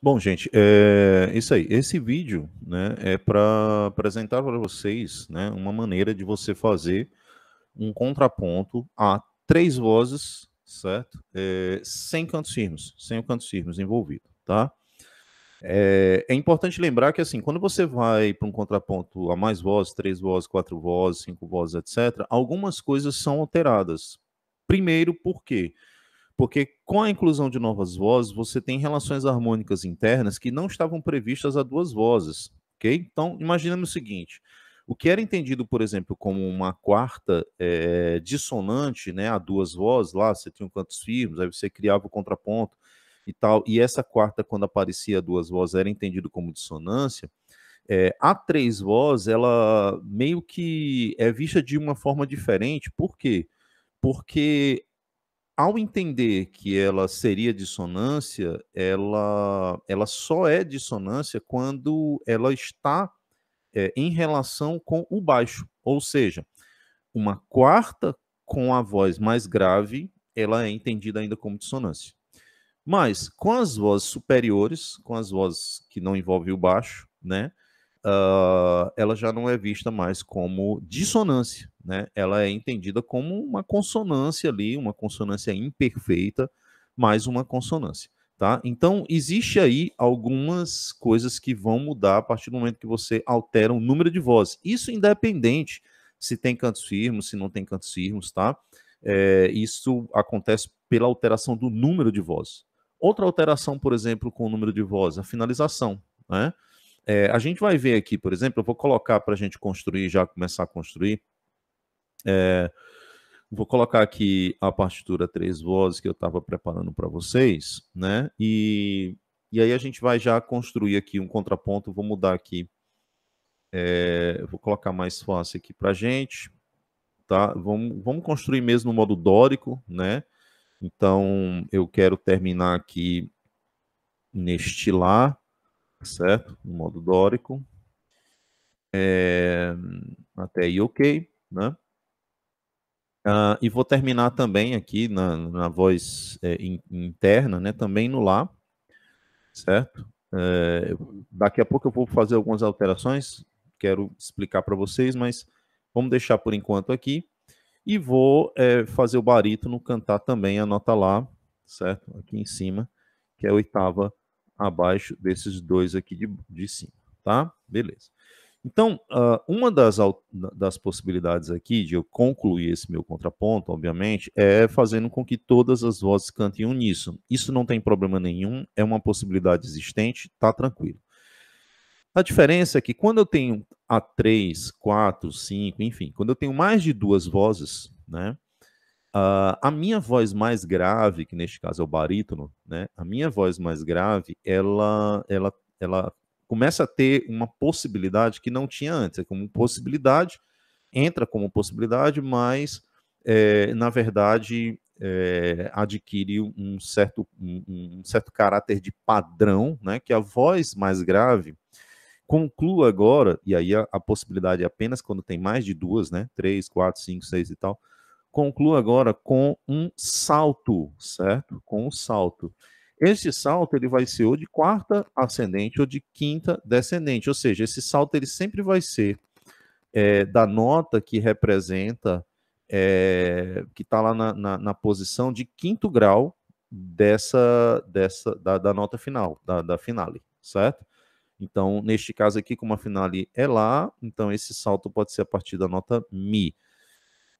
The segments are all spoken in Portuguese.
Bom, gente, é isso aí. Esse vídeo né, é para apresentar para vocês né, uma maneira de você fazer um contraponto a três vozes, certo? É, sem cantos firmes, sem o canto firmes envolvido, tá? É, é, importante lembrar que, assim, quando você vai para um contraponto a mais vozes, três vozes, quatro vozes, cinco vozes, etc., algumas coisas são alteradas. Primeiro, por quê? Porque porque com a inclusão de novas vozes, você tem relações harmônicas internas que não estavam previstas a duas vozes, ok? Então, imaginando o seguinte, o que era entendido, por exemplo, como uma quarta é, dissonante, né, a duas vozes, lá você tinha um cantos firmes, aí você criava o contraponto e tal, e essa quarta, quando aparecia a duas vozes, era entendido como dissonância, é, a três vozes, ela meio que é vista de uma forma diferente, por quê? Porque ao entender que ela seria dissonância, ela, ela só é dissonância quando ela está é, em relação com o baixo, ou seja, uma quarta com a voz mais grave, ela é entendida ainda como dissonância. Mas com as vozes superiores, com as vozes que não envolvem o baixo, né, uh, ela já não é vista mais como dissonância, né? Ela é entendida como uma consonância ali, uma consonância imperfeita, mais uma consonância, tá? Então, existe aí algumas coisas que vão mudar a partir do momento que você altera o número de vozes. Isso independente se tem cantos firmes, se não tem cantos firmes, tá? É, isso acontece pela alteração do número de vozes. Outra alteração, por exemplo, com o número de vozes, a finalização, né? É, a gente vai ver aqui, por exemplo, eu vou colocar para a gente construir, já começar a construir. É, vou colocar aqui a partitura três vozes que eu estava preparando para vocês, né? E, e aí a gente vai já construir aqui um contraponto. Vou mudar aqui. É, vou colocar mais fácil aqui para gente, tá? Vamos, vamos construir mesmo no modo dórico, né? Então eu quero terminar aqui neste lá, certo? No modo dórico. É, até aí, ok, né? Ah, e vou terminar também aqui na, na voz é, in, interna, né? Também no Lá, certo? É, daqui a pouco eu vou fazer algumas alterações, quero explicar para vocês, mas vamos deixar por enquanto aqui. E vou é, fazer o barítono cantar também a nota Lá, certo? Aqui em cima, que é a oitava abaixo desses dois aqui de, de cima, tá? Beleza. Então, ah, uma das, das possibilidades aqui de eu concluir esse meu contraponto, obviamente, é fazendo com que todas as vozes cantem uníssono. Isso não tem problema nenhum, é uma possibilidade existente, tá tranquilo. A diferença é que quando eu tenho a 3, 4, 5, enfim, quando eu tenho mais de duas vozes, né, Uh, a minha voz mais grave, que neste caso é o barítono, né? A minha voz mais grave, ela, ela, ela começa a ter uma possibilidade que não tinha antes. É como possibilidade, entra como possibilidade, mas é, na verdade é, adquire um certo, um, um certo caráter de padrão, né? Que a voz mais grave conclua agora, e aí a, a possibilidade é apenas quando tem mais de duas, né? Três, quatro, cinco, seis e tal concluo agora com um salto, certo? Com um salto. Este salto ele vai ser ou de quarta ascendente ou de quinta descendente, ou seja, esse salto ele sempre vai ser é, da nota que representa, é, que está lá na, na, na, posição de quinto grau dessa, dessa da, da nota final, da, da finale, certo? Então, neste caso aqui, como a finale é lá, então esse salto pode ser a partir da nota Mi.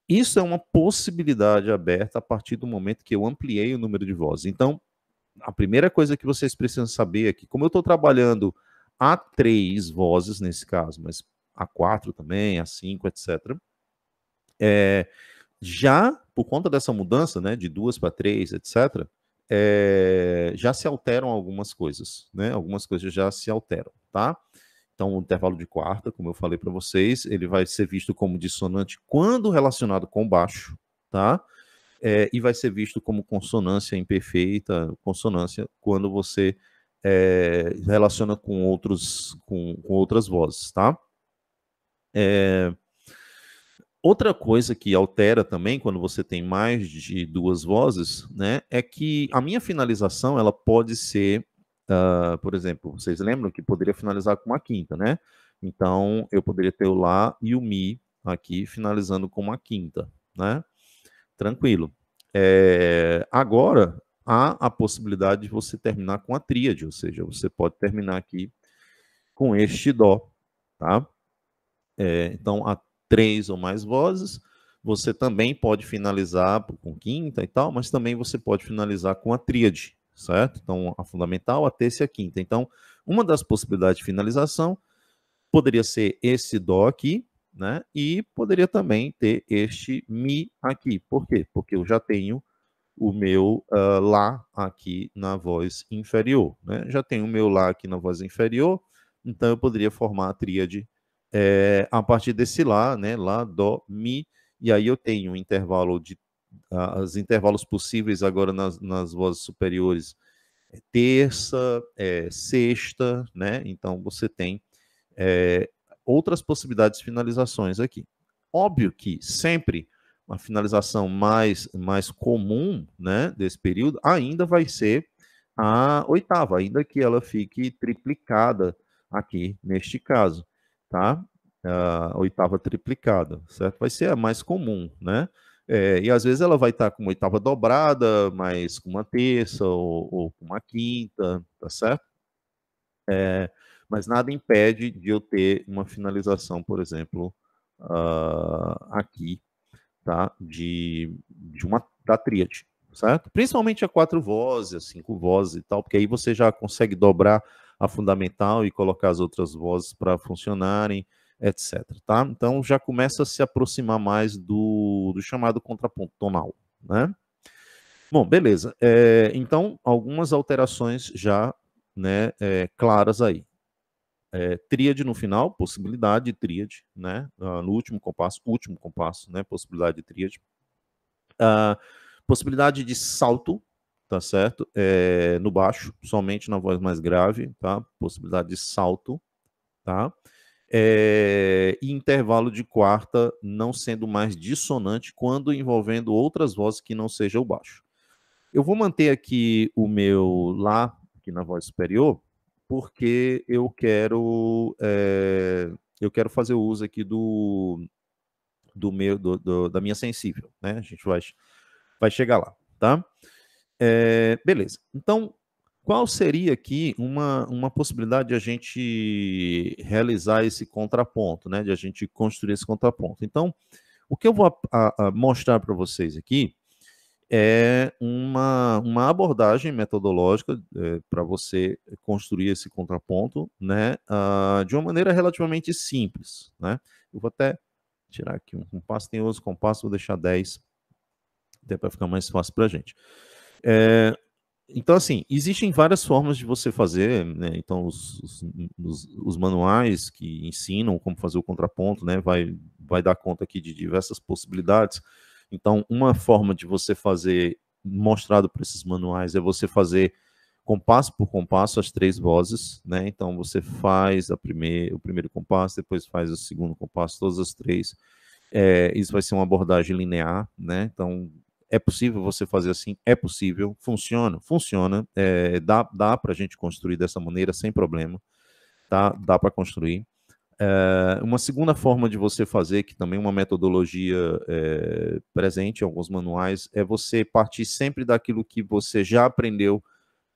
Isso é uma possibilidade aberta a partir do momento que eu ampliei o número de vozes. Então, a primeira coisa que vocês precisam saber é que, como eu estou trabalhando a três vozes nesse caso, mas a quatro também, a cinco, etc., é, já por conta dessa mudança, né, de duas para três, etc., é, já se alteram algumas coisas, né? Algumas coisas já se alteram, tá? Então, o intervalo de quarta, como eu falei para vocês, ele vai ser visto como dissonante quando relacionado com baixo, tá? É, e vai ser visto como consonância imperfeita, consonância quando você é, relaciona com outros, com, com outras vozes, tá? É, outra coisa que altera também quando você tem mais de duas vozes, né, é que a minha finalização ela pode ser Uh, por exemplo, vocês lembram que poderia finalizar com uma quinta, né? Então, eu poderia ter o Lá e o Mi aqui finalizando com uma quinta, né? Tranquilo. É, agora, há a possibilidade de você terminar com a tríade, ou seja, você pode terminar aqui com este Dó, tá? É, então, há três ou mais vozes. Você também pode finalizar com quinta e tal, mas também você pode finalizar com a tríade, certo? Então, a fundamental, a terça e a quinta. Então, uma das possibilidades de finalização poderia ser esse Dó aqui, né? E poderia também ter este Mi aqui. Por quê? Porque eu já tenho o meu uh, Lá aqui na voz inferior, né? Já tenho o meu Lá aqui na voz inferior, então eu poderia formar a tríade é, a partir desse Lá, né? Lá, Dó, Mi, e aí eu tenho um intervalo de os intervalos possíveis agora nas, nas vozes superiores é terça, é sexta, né? Então você tem é, outras possibilidades de finalizações aqui. Óbvio que sempre a finalização mais, mais comum né, desse período ainda vai ser a oitava, ainda que ela fique triplicada aqui neste caso, tá? A oitava triplicada, certo? Vai ser a mais comum, né? É, e às vezes ela vai estar tá com uma oitava dobrada, mas com uma terça ou, ou com uma quinta, tá certo? É, mas nada impede de eu ter uma finalização, por exemplo, uh, aqui, tá? De, de uma da tríade, certo? Principalmente a quatro vozes, a cinco vozes e tal, porque aí você já consegue dobrar a fundamental e colocar as outras vozes para funcionarem etc. Tá? Então já começa a se aproximar mais do, do chamado contraponto tonal. Né? Bom, beleza. É, então, algumas alterações já né, é, claras aí. É, tríade no final, possibilidade de tríade, né? Ah, no último compasso, último compasso, né? Possibilidade de tríade. Ah, possibilidade de salto, tá certo? É, no baixo, somente na voz mais grave, tá? Possibilidade de salto, tá? É, e intervalo de quarta não sendo mais dissonante quando envolvendo outras vozes que não seja o baixo. Eu vou manter aqui o meu lá, aqui na voz superior, porque eu quero é, eu quero fazer o uso aqui do, do meu do, do, da minha sensível, né? A gente vai vai chegar lá, tá? É, beleza. Então qual seria aqui uma, uma possibilidade de a gente realizar esse contraponto, né? de a gente construir esse contraponto? Então, o que eu vou a, a mostrar para vocês aqui é uma, uma abordagem metodológica é, para você construir esse contraponto né, uh, de uma maneira relativamente simples. Né? Eu vou até tirar aqui um compasso, tem outro compassos, vou deixar 10, até para ficar mais fácil para a gente. É, então, assim, existem várias formas de você fazer, né? Então, os, os, os, manuais que ensinam como fazer o contraponto, né? Vai, vai dar conta aqui de diversas possibilidades. Então, uma forma de você fazer, mostrado para esses manuais, é você fazer compasso por compasso as três vozes, né? Então, você faz a primeir, o primeiro compasso, depois faz o segundo compasso, todas as três. É, isso vai ser uma abordagem linear, né? Então, é possível você fazer assim? É possível. Funciona? Funciona. É, dá dá para a gente construir dessa maneira sem problema. Tá? Dá para construir. É, uma segunda forma de você fazer, que também é uma metodologia é, presente em alguns manuais, é você partir sempre daquilo que você já aprendeu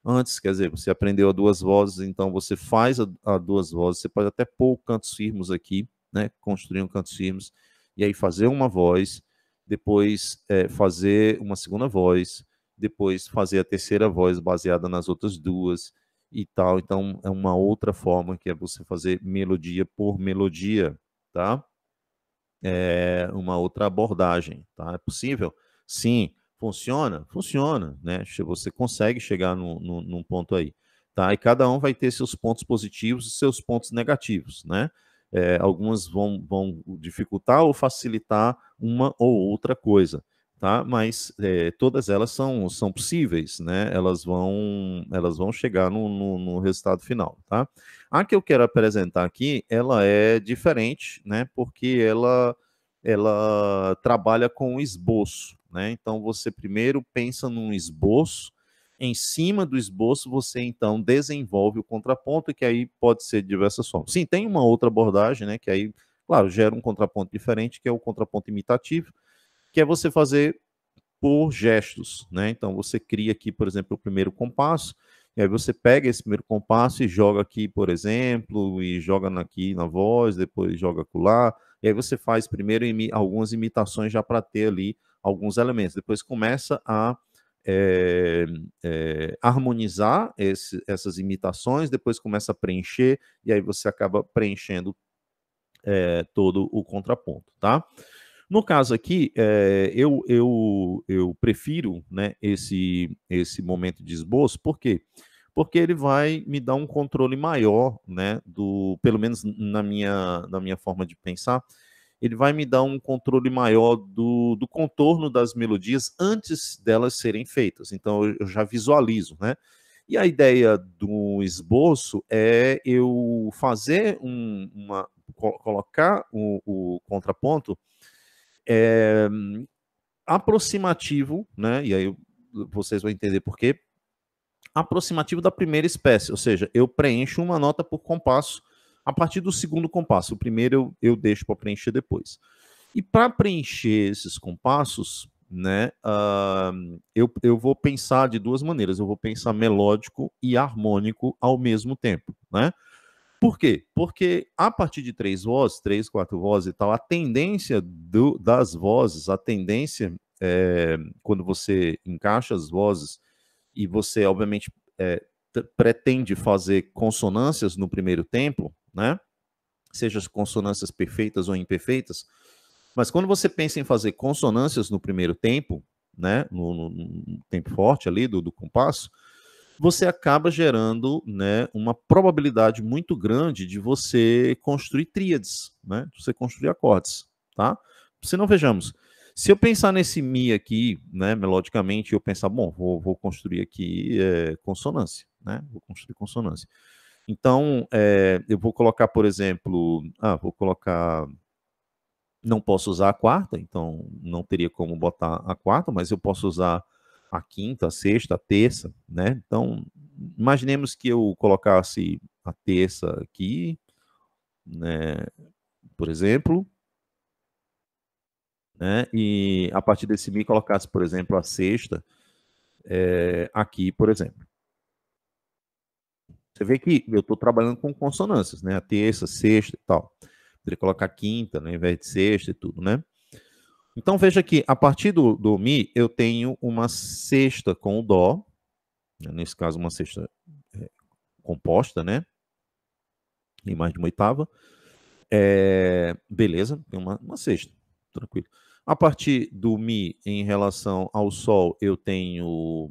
antes, quer dizer, você aprendeu a duas vozes, então você faz a, a duas vozes, você pode até pôr cantos firmes aqui, né, construir um cantos firmes, e aí fazer uma voz, depois é, fazer uma segunda voz, depois fazer a terceira voz baseada nas outras duas e tal. Então, é uma outra forma que é você fazer melodia por melodia, tá? É uma outra abordagem, tá? É possível? Sim. Funciona? Funciona, né? Você consegue chegar no, no, num ponto aí, tá? E cada um vai ter seus pontos positivos e seus pontos negativos, né? É, algumas vão, vão dificultar ou facilitar uma ou outra coisa, tá? Mas é, todas elas são, são possíveis, né? Elas vão, elas vão chegar no, no, no, resultado final, tá? A que eu quero apresentar aqui, ela é diferente, né? Porque ela, ela trabalha com esboço, né? Então você primeiro pensa num esboço em cima do esboço, você então desenvolve o contraponto, que aí pode ser de diversas formas. Sim, tem uma outra abordagem, né? Que aí, claro, gera um contraponto diferente, que é o contraponto imitativo, que é você fazer por gestos, né? Então você cria aqui, por exemplo, o primeiro compasso, e aí você pega esse primeiro compasso e joga aqui, por exemplo, e joga aqui na voz, depois joga lá. E aí você faz primeiro imi algumas imitações já para ter ali alguns elementos. Depois começa a é, é, harmonizar esse, essas imitações, depois começa a preencher, e aí você acaba preenchendo é, todo o contraponto, tá? No caso aqui, eu, eu, eu prefiro né, esse, esse momento de esboço, por quê? Porque ele vai me dar um controle maior, né, do, pelo menos na minha, na minha forma de pensar, ele vai me dar um controle maior do, do contorno das melodias antes delas serem feitas. Então eu, já visualizo, né? E a ideia do esboço é eu fazer um, uma. colocar o, o contraponto é, aproximativo, né? E aí vocês vão entender por quê. Aproximativo da primeira espécie, ou seja, eu preencho uma nota por compasso a partir do segundo compasso. O primeiro eu, eu deixo para preencher depois. E para preencher esses compassos, né, uh, eu, eu vou pensar de duas maneiras. Eu vou pensar melódico e harmônico ao mesmo tempo, né? Por quê? Porque a partir de três vozes, três, quatro vozes e tal, a tendência do, das vozes, a tendência é, quando você encaixa as vozes e você, obviamente, é, pretende fazer consonâncias no primeiro tempo, né? Seja consonâncias perfeitas ou imperfeitas. Mas quando você pensa em fazer consonâncias no primeiro tempo, né, no, no, no tempo forte ali do, do compasso, você acaba gerando né, uma probabilidade muito grande de você construir tríades, né, de você construir acordes, tá? Se não vejamos, se eu pensar nesse mi aqui, né, melodicamente, eu pensar, bom, vou, vou construir aqui é, consonância, né, vou construir consonância. Então, é, eu vou colocar, por exemplo, ah, vou colocar. Não posso usar a quarta, então não teria como botar a quarta, mas eu posso usar a quinta, a sexta, a terça, né? Então, imaginemos que eu colocasse a terça aqui, né? Por exemplo, né? E a partir desse mi colocasse, por exemplo, a sexta é, aqui, por exemplo. Você vê que eu estou trabalhando com consonâncias, né? A terça, sexta e tal. Poderia colocar quinta, né? Ao invés de sexta e tudo, né? Então veja que a partir do, do Mi eu tenho uma sexta com o Dó, né? nesse caso uma sexta é, composta, né? E mais de uma oitava. É, beleza, tem uma, uma sexta, tranquilo. A partir do Mi em relação ao Sol eu tenho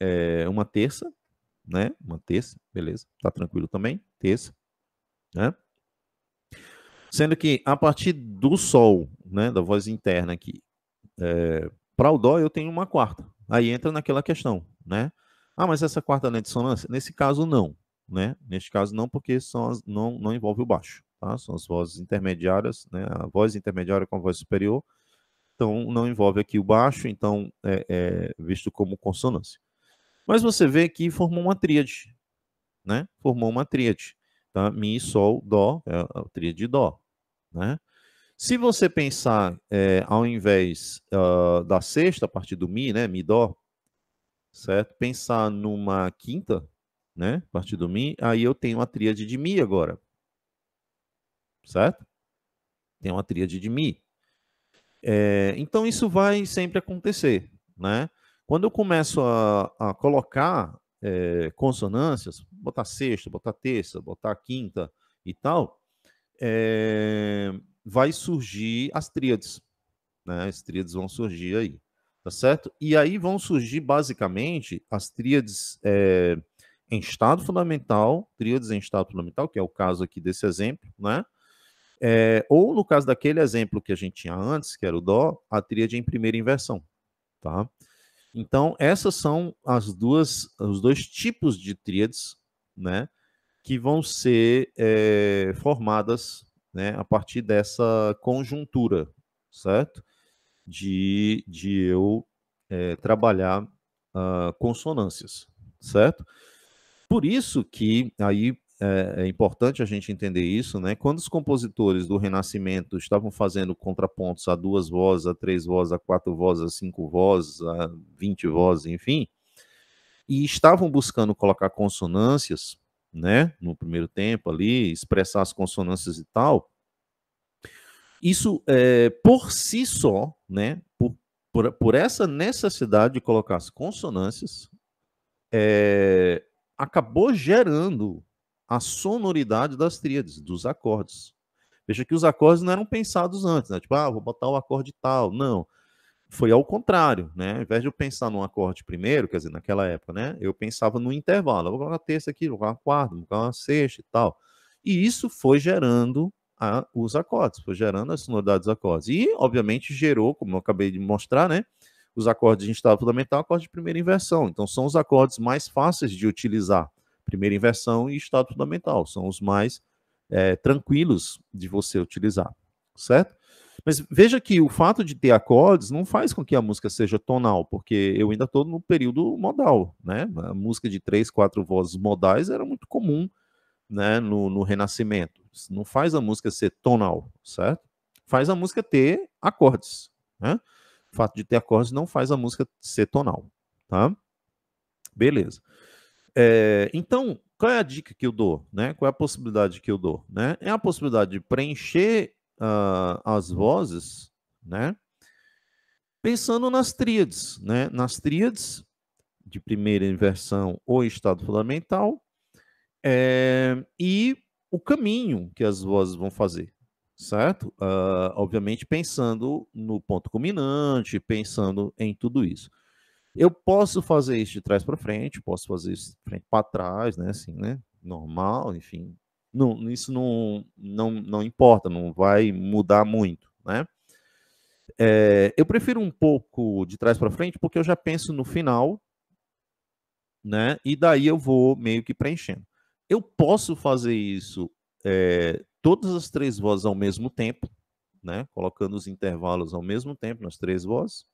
é, uma terça, né? Uma terça, beleza, tá tranquilo também, terça, né? Sendo que a partir do Sol, né, da voz interna aqui, é, para o Dó eu tenho uma quarta. Aí entra naquela questão, né? Ah, mas essa quarta não é dissonância? Nesse caso, não, né? Neste caso, não, porque são as, não, não envolve o baixo, tá? São as vozes intermediárias, né? A voz intermediária com a voz superior. Então, não envolve aqui o baixo, então é, é visto como consonância. Mas você vê que formou uma tríade, né? Formou uma tríade, tá? Mi, Sol, Dó, é a tríade de Dó, né? Se você pensar é, ao invés uh, da sexta, a partir do Mi, né? Mi, Dó, certo? Pensar numa quinta, né? A partir do Mi, aí eu tenho a tríade de Mi agora, certo? Tem uma tríade de Mi. É, então, isso vai sempre acontecer, né? Quando eu começo a, a colocar é, consonâncias, botar sexta, botar terça, botar quinta e tal, é, vai surgir as tríades. Né? As tríades vão surgir aí, tá certo? E aí vão surgir basicamente as tríades é, em estado fundamental, tríades em estado fundamental, que é o caso aqui desse exemplo, né? É, ou no caso daquele exemplo que a gente tinha antes, que era o Dó, a tríade em primeira inversão, tá? Então, essas são as duas, os dois tipos de tríades, né, que vão ser é, formadas, né, a partir dessa conjuntura, certo? De, de eu é, trabalhar uh, consonâncias, certo? Por isso que aí é, é, importante a gente entender isso, né? Quando os compositores do Renascimento estavam fazendo contrapontos a duas vozes, a três vozes, a quatro vozes, a cinco vozes, a vinte vozes, enfim, e estavam buscando colocar consonâncias, né? No primeiro tempo ali, expressar as consonâncias e tal. Isso é, por si só, né? Por, por, por essa necessidade de colocar as consonâncias, é, acabou gerando a sonoridade das tríades, dos acordes. Veja que os acordes não eram pensados antes, né? Tipo, ah, vou botar o acorde tal. Não. Foi ao contrário, né? Ao invés de eu pensar num acorde primeiro, quer dizer, naquela época, né? Eu pensava no intervalo. Eu vou colocar a terça aqui, vou colocar uma quarta, vou colocar uma sexta e tal. E isso foi gerando a, os acordes, foi gerando a sonoridade dos acordes. E, obviamente, gerou, como eu acabei de mostrar, né? Os acordes de estado fundamental, acordes de primeira inversão. Então, são os acordes mais fáceis de utilizar primeira inversão e estado fundamental. São os mais é, tranquilos de você utilizar, certo? Mas veja que o fato de ter acordes não faz com que a música seja tonal, porque eu ainda estou no período modal, né? A música de três, quatro vozes modais era muito comum né, no, no Renascimento. Isso não faz a música ser tonal, certo? Faz a música ter acordes, né? O fato de ter acordes não faz a música ser tonal, tá? Beleza. É, então, qual é a dica que eu dou? Né? Qual é a possibilidade que eu dou? Né? É a possibilidade de preencher uh, as vozes, né? pensando nas tríades, né? nas tríades de primeira inversão ou estado fundamental, é, e o caminho que as vozes vão fazer, certo? Uh, obviamente pensando no ponto culminante, pensando em tudo isso. Eu posso fazer isso de trás para frente, posso fazer isso de frente para trás, né? Assim, né? Normal, enfim. Não, isso não, não, não importa, não vai mudar muito, né? É, eu prefiro um pouco de trás para frente porque eu já penso no final, né? E daí eu vou meio que preenchendo. Eu posso fazer isso é, todas as três vozes ao mesmo tempo, né? Colocando os intervalos ao mesmo tempo nas três vozes.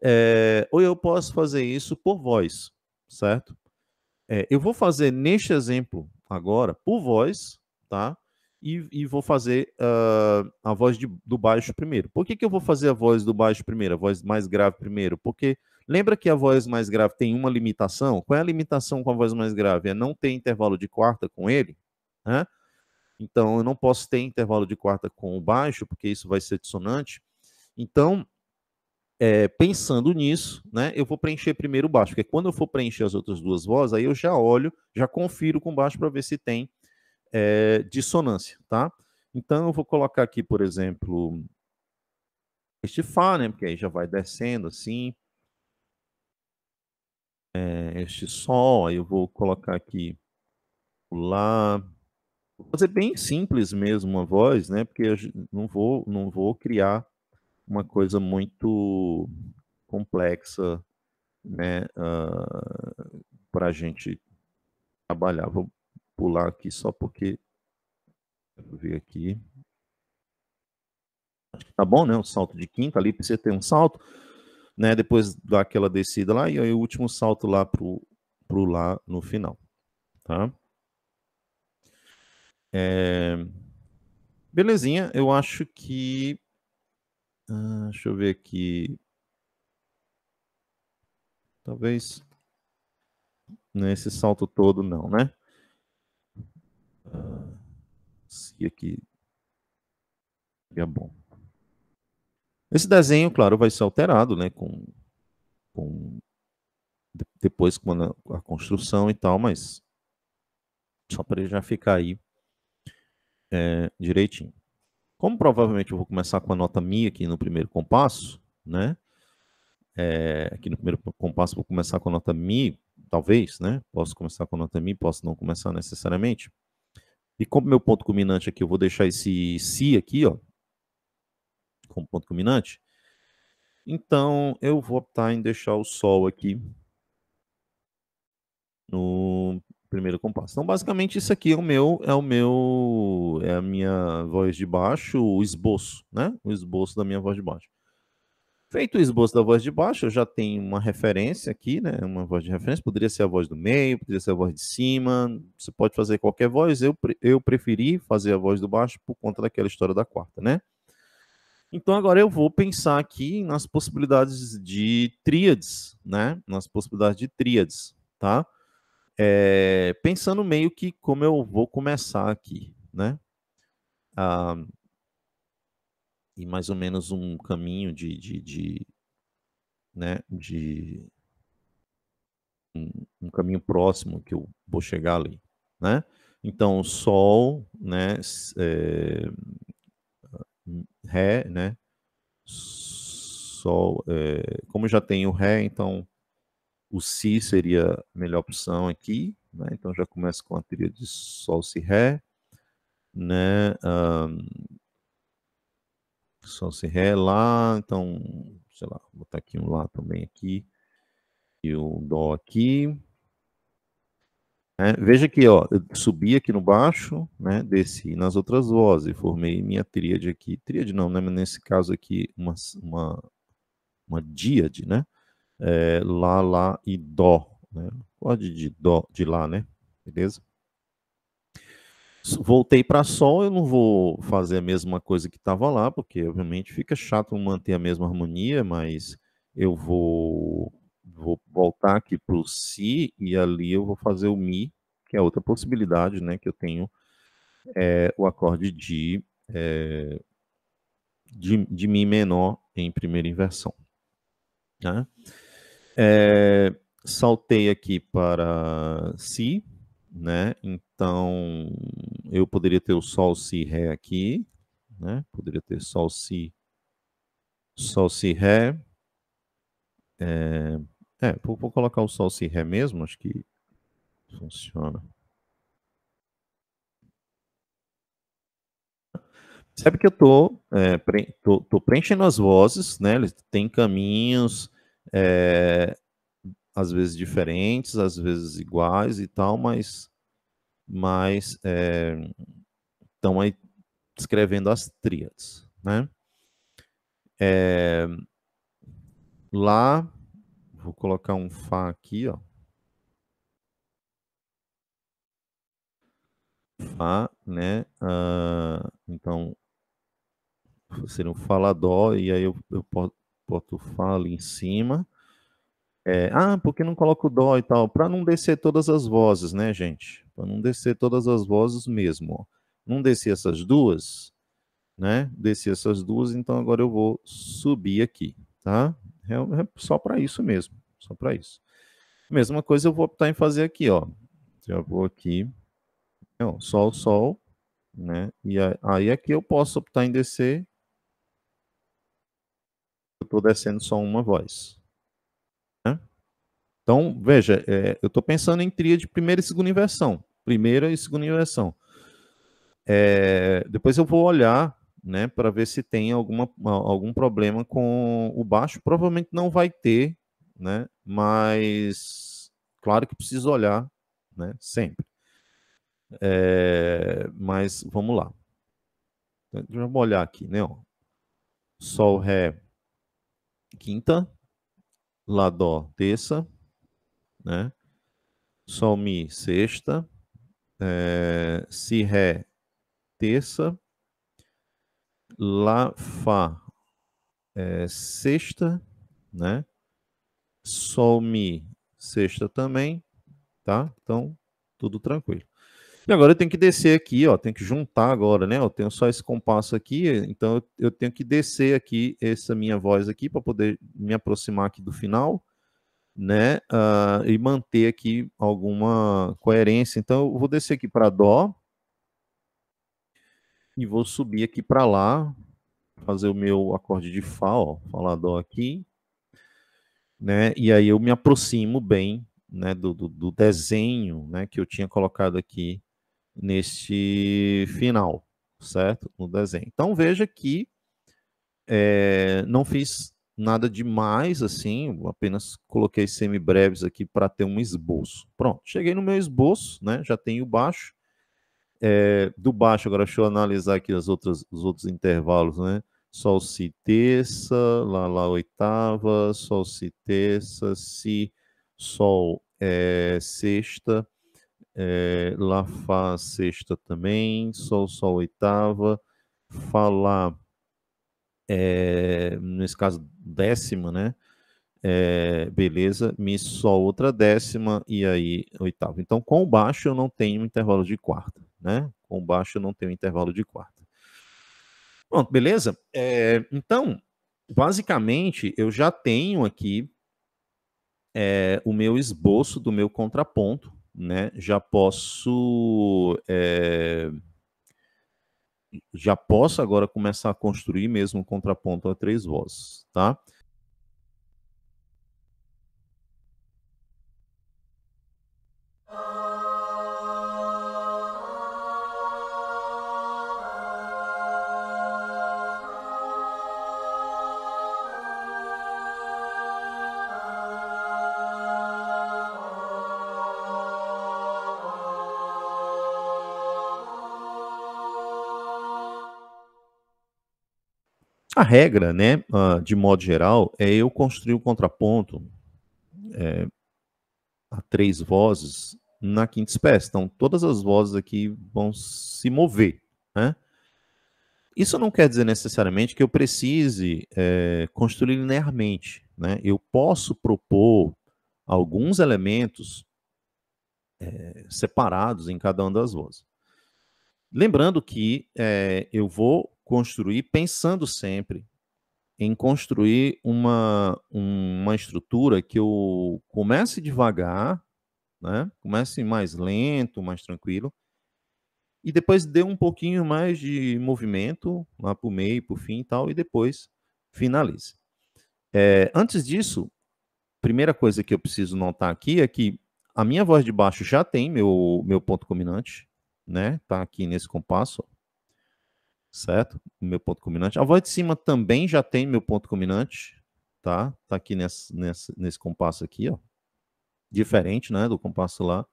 É, ou eu posso fazer isso por voz, certo? É, eu vou fazer neste exemplo agora por voz, tá? E, e vou fazer uh, a voz de, do baixo primeiro. Por que, que eu vou fazer a voz do baixo primeiro, a voz mais grave primeiro? Porque lembra que a voz mais grave tem uma limitação? Qual é a limitação com a voz mais grave? É não ter intervalo de quarta com ele, né? Então eu não posso ter intervalo de quarta com o baixo, porque isso vai ser dissonante. Então é, pensando nisso, né, eu vou preencher primeiro o baixo, porque quando eu for preencher as outras duas vozes, aí eu já olho, já confiro com baixo para ver se tem é, dissonância, tá? Então eu vou colocar aqui, por exemplo, este Fá, né, porque aí já vai descendo assim, é, este Sol, aí eu vou colocar aqui o Lá, vou fazer bem simples mesmo a voz, né, porque eu não vou, não vou criar uma coisa muito complexa né, uh, ah, para a gente trabalhar. Vou pular aqui só porque. Deixa eu ver aqui. Acho que tá bom, né? O salto de quinta ali, precisa ter um salto, né? Depois daquela descida lá, e aí o último salto lá pro, pro lá no final, tá? É... Belezinha, eu acho que ah, deixa eu ver aqui. Talvez nesse salto todo não, né? Ah, se aqui é bom. Esse desenho, claro, vai ser alterado, né? Com, com depois com a, a construção e tal, mas só para ele já ficar aí é, direitinho. Como provavelmente eu vou começar com a nota Mi aqui no primeiro compasso, né? É, aqui no primeiro compasso vou começar com a nota Mi, talvez, né? Posso começar com a nota Mi, posso não começar necessariamente. E como meu ponto culminante aqui, eu vou deixar esse Si aqui, ó, como ponto culminante. Então, eu vou optar em deixar o Sol aqui no primeiro compasso. Então, basicamente, isso aqui é o meu, é o meu, é a minha voz de baixo, o esboço, né? O esboço da minha voz de baixo. Feito o esboço da voz de baixo, eu já tenho uma referência aqui, né? Uma voz de referência. Poderia ser a voz do meio, poderia ser a voz de cima. Você pode fazer qualquer voz. Eu, eu preferi fazer a voz do baixo por conta daquela história da quarta, né? Então agora eu vou pensar aqui nas possibilidades de tríades, né? Nas possibilidades de tríades, tá? É, pensando meio que como eu vou começar aqui, né? Ah, e mais ou menos um caminho de, de, de né, de um, um, caminho próximo que eu vou chegar ali, né? Então, sol, né, é, ré, né, sol, é, como já tem o ré, então o Si seria a melhor opção aqui, né? então já começa com a trilha de Sol, Si, Ré, né? Um, sol, Si, Ré, Lá, então, sei lá, vou botar aqui um Lá também aqui, e um Dó aqui. É, veja aqui, ó, eu subi aqui no baixo, né, desci nas outras vozes, formei minha tríade aqui. Tríade não, né, mas nesse caso aqui, uma, uma, uma díade, né? é, lá, lá e dó. Né? Pode de dó, de lá, né? Beleza? Voltei para sol, eu não vou fazer a mesma coisa que estava lá, porque obviamente fica chato manter a mesma harmonia, mas eu vou, vou voltar aqui para o si e ali eu vou fazer o mi, que é outra possibilidade, né, que eu tenho é, o acorde de, é, de, de mi menor em primeira inversão. Né? Tá? É, saltei aqui para Si, né? Então eu poderia ter o Sol, Si, Ré aqui, né? Poderia ter Sol, Si, Sol, Si, Ré. É, é vou, vou colocar o Sol, Si, Ré mesmo, acho que funciona. Sabe que eu tô, é, pre tô, tô preenchendo as vozes, né? Tem caminhos, é, às vezes diferentes, às vezes iguais e tal, mas mas estão é, aí descrevendo as tríades, né? É, lá, vou colocar um Fá aqui, ó. Fá, né? Uh, então, seria um Fá, Lá, Dó, e aí eu, eu Boto tu fala em cima. É, ah, porque não coloca o dó e tal, para não descer todas as vozes, né, gente? Para não descer todas as vozes mesmo. Não descer essas duas, né? Descer essas duas, então agora eu vou subir aqui, tá? É, é só para isso mesmo, só para isso. Mesma coisa eu vou optar em fazer aqui, ó. Já vou aqui, ó, sol, sol, né? E aí aqui é eu posso optar em descer estou descendo só uma voz. Né? Então, veja, é, eu estou pensando em tríade primeira e segunda inversão. Primeira e segunda inversão. É, depois eu vou olhar né, para ver se tem alguma, algum problema com o baixo. Provavelmente não vai ter, né, mas claro que preciso olhar né, sempre. É, mas vamos lá. Vamos então, olhar aqui, né? Ó. Sol, Ré, quinta, Lá Dó terça, né? Sol Mi sexta, é, Si Ré terça, Lá Fá é, sexta, né? Sol Mi sexta também, tá? Então, tudo tranquilo. E agora eu tenho que descer aqui, ó, tenho que juntar agora, né? Eu tenho só esse compasso aqui, então eu tenho que descer aqui essa minha voz aqui para poder me aproximar aqui do final, né? Uh, e manter aqui alguma coerência. Então eu vou descer aqui para dó e vou subir aqui para lá, fazer o meu acorde de fá, ó, falar dó aqui, né? E aí eu me aproximo bem né, do, do, do, desenho né, que eu tinha colocado aqui neste final, certo? No desenho. Então veja que é, não fiz nada demais assim, apenas coloquei semibreves aqui para ter um esboço. Pronto, cheguei no meu esboço, né? Já tenho o baixo. É, do baixo, agora deixa eu analisar aqui as outras, os outros intervalos, né? Sol, si, terça, lá, lá, oitava, sol, si, terça, si, sol, é, sexta, é, Lá Fá sexta também, Sol, Sol oitava, Fá, Lá, é, nesse caso décima, né? É, beleza, Mi, Sol, outra décima e aí oitava. Então, com o baixo eu não tenho intervalo de quarta, né? Com o baixo eu não tenho intervalo de quarta. Pronto, beleza? É, então, basicamente, eu já tenho aqui é, o meu esboço do meu contraponto, né, já posso é, já posso agora começar a construir mesmo um contraponto a três vozes, tá? A regra, né, ah, de modo geral, é eu construir o contraponto é, a três vozes na quinta espécie. Então, todas as vozes aqui vão se mover, né? Isso não quer dizer necessariamente que eu precise é, construir linearmente. Né? Eu posso propor alguns elementos é, separados em cada uma das vozes. Lembrando que é, eu vou construir pensando sempre em construir uma, uma estrutura que eu comece devagar, né? comece mais lento, mais tranquilo, e depois dê um pouquinho mais de movimento lá para o meio, para o fim e tal, e depois finalize. É, antes disso, primeira coisa que eu preciso notar aqui é que a minha voz de baixo já tem meu, meu ponto culminante, né? Tá aqui nesse compasso, certo? Meu ponto culminante. A voz de cima também já tem meu ponto culminante, tá? Tá aqui nesse, nesse, nesse compasso aqui, ó. Diferente, né, do compasso lá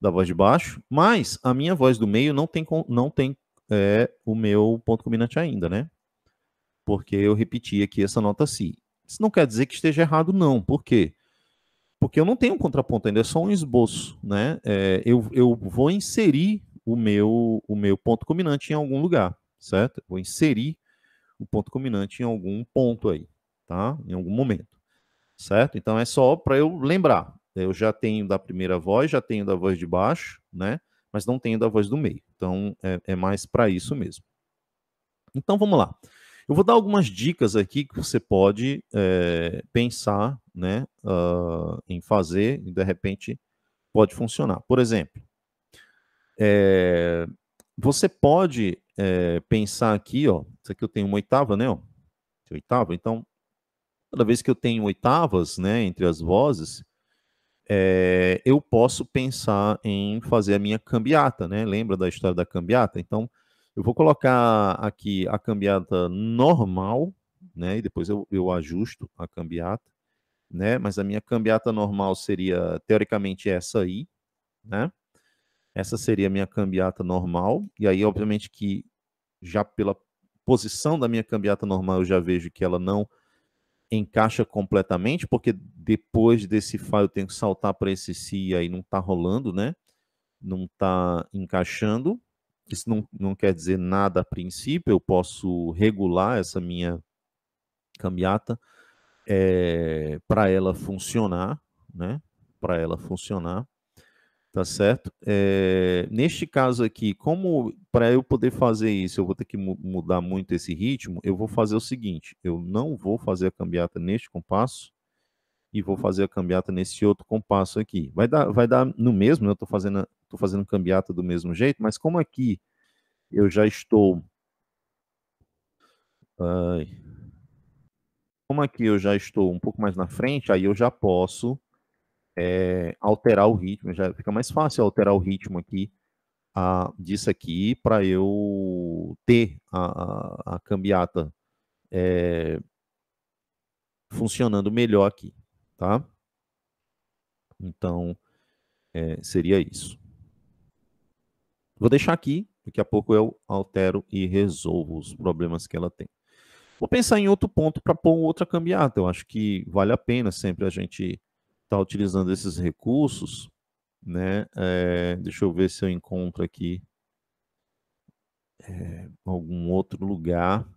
da voz de baixo. Mas a minha voz do meio não tem, não tem é, o meu ponto culminante ainda, né? Porque eu repeti aqui essa nota Si. Isso não quer dizer que esteja errado, não. Por quê? Porque eu não tenho um contraponto ainda, é só um esboço, né? É, eu, eu vou inserir o meu, o meu ponto culminante em algum lugar certo? Vou inserir o ponto culminante em algum ponto aí, tá? Em algum momento, certo? Então é só para eu lembrar. Eu já tenho da primeira voz, já tenho da voz de baixo, né? Mas não tenho da voz do meio. Então é, é mais para isso mesmo. Então vamos lá. Eu vou dar algumas dicas aqui que você pode é, pensar, né, uh, em fazer e de repente pode funcionar. Por exemplo, é, você pode é, pensar aqui, ó, isso aqui eu tenho uma oitava, né? Ó, oitava, então, toda vez que eu tenho oitavas, né, entre as vozes, é, eu posso pensar em fazer a minha cambiata, né? Lembra da história da cambiata? Então, eu vou colocar aqui a cambiata normal, né? E depois eu, eu ajusto a cambiata, né? Mas a minha cambiata normal seria, teoricamente, essa aí, né? Essa seria a minha cambiata normal. E aí, obviamente, que já pela posição da minha cambiata normal, eu já vejo que ela não encaixa completamente, porque depois desse Fá eu tenho que saltar para esse Si e aí não está rolando, né? Não está encaixando. Isso não, não quer dizer nada a princípio, eu posso regular essa minha cambiata é, eh, para ela funcionar, né? Para ela funcionar tá certo? É, neste caso aqui, como para eu poder fazer isso, eu vou ter que mu mudar muito esse ritmo, eu vou fazer o seguinte, eu não vou fazer a cambiata neste compasso e vou fazer a cambiata nesse outro compasso aqui. Vai dar, vai dar no mesmo, né? eu estou fazendo, tô fazendo cambiata do mesmo jeito, mas como aqui eu já estou... Ai, como aqui eu já estou um pouco mais na frente, aí eu já posso é, alterar o ritmo. Já fica mais fácil alterar o ritmo aqui a, disso aqui para eu ter a, a, a cambiata é, funcionando melhor aqui, tá? Então, é, seria isso. Vou deixar aqui, daqui a pouco eu altero e resolvo os problemas que ela tem. Vou pensar em outro ponto para pôr outra cambiata. Eu acho que vale a pena sempre a gente está utilizando esses recursos, né? É, deixa eu ver se eu encontro aqui é, algum outro lugar.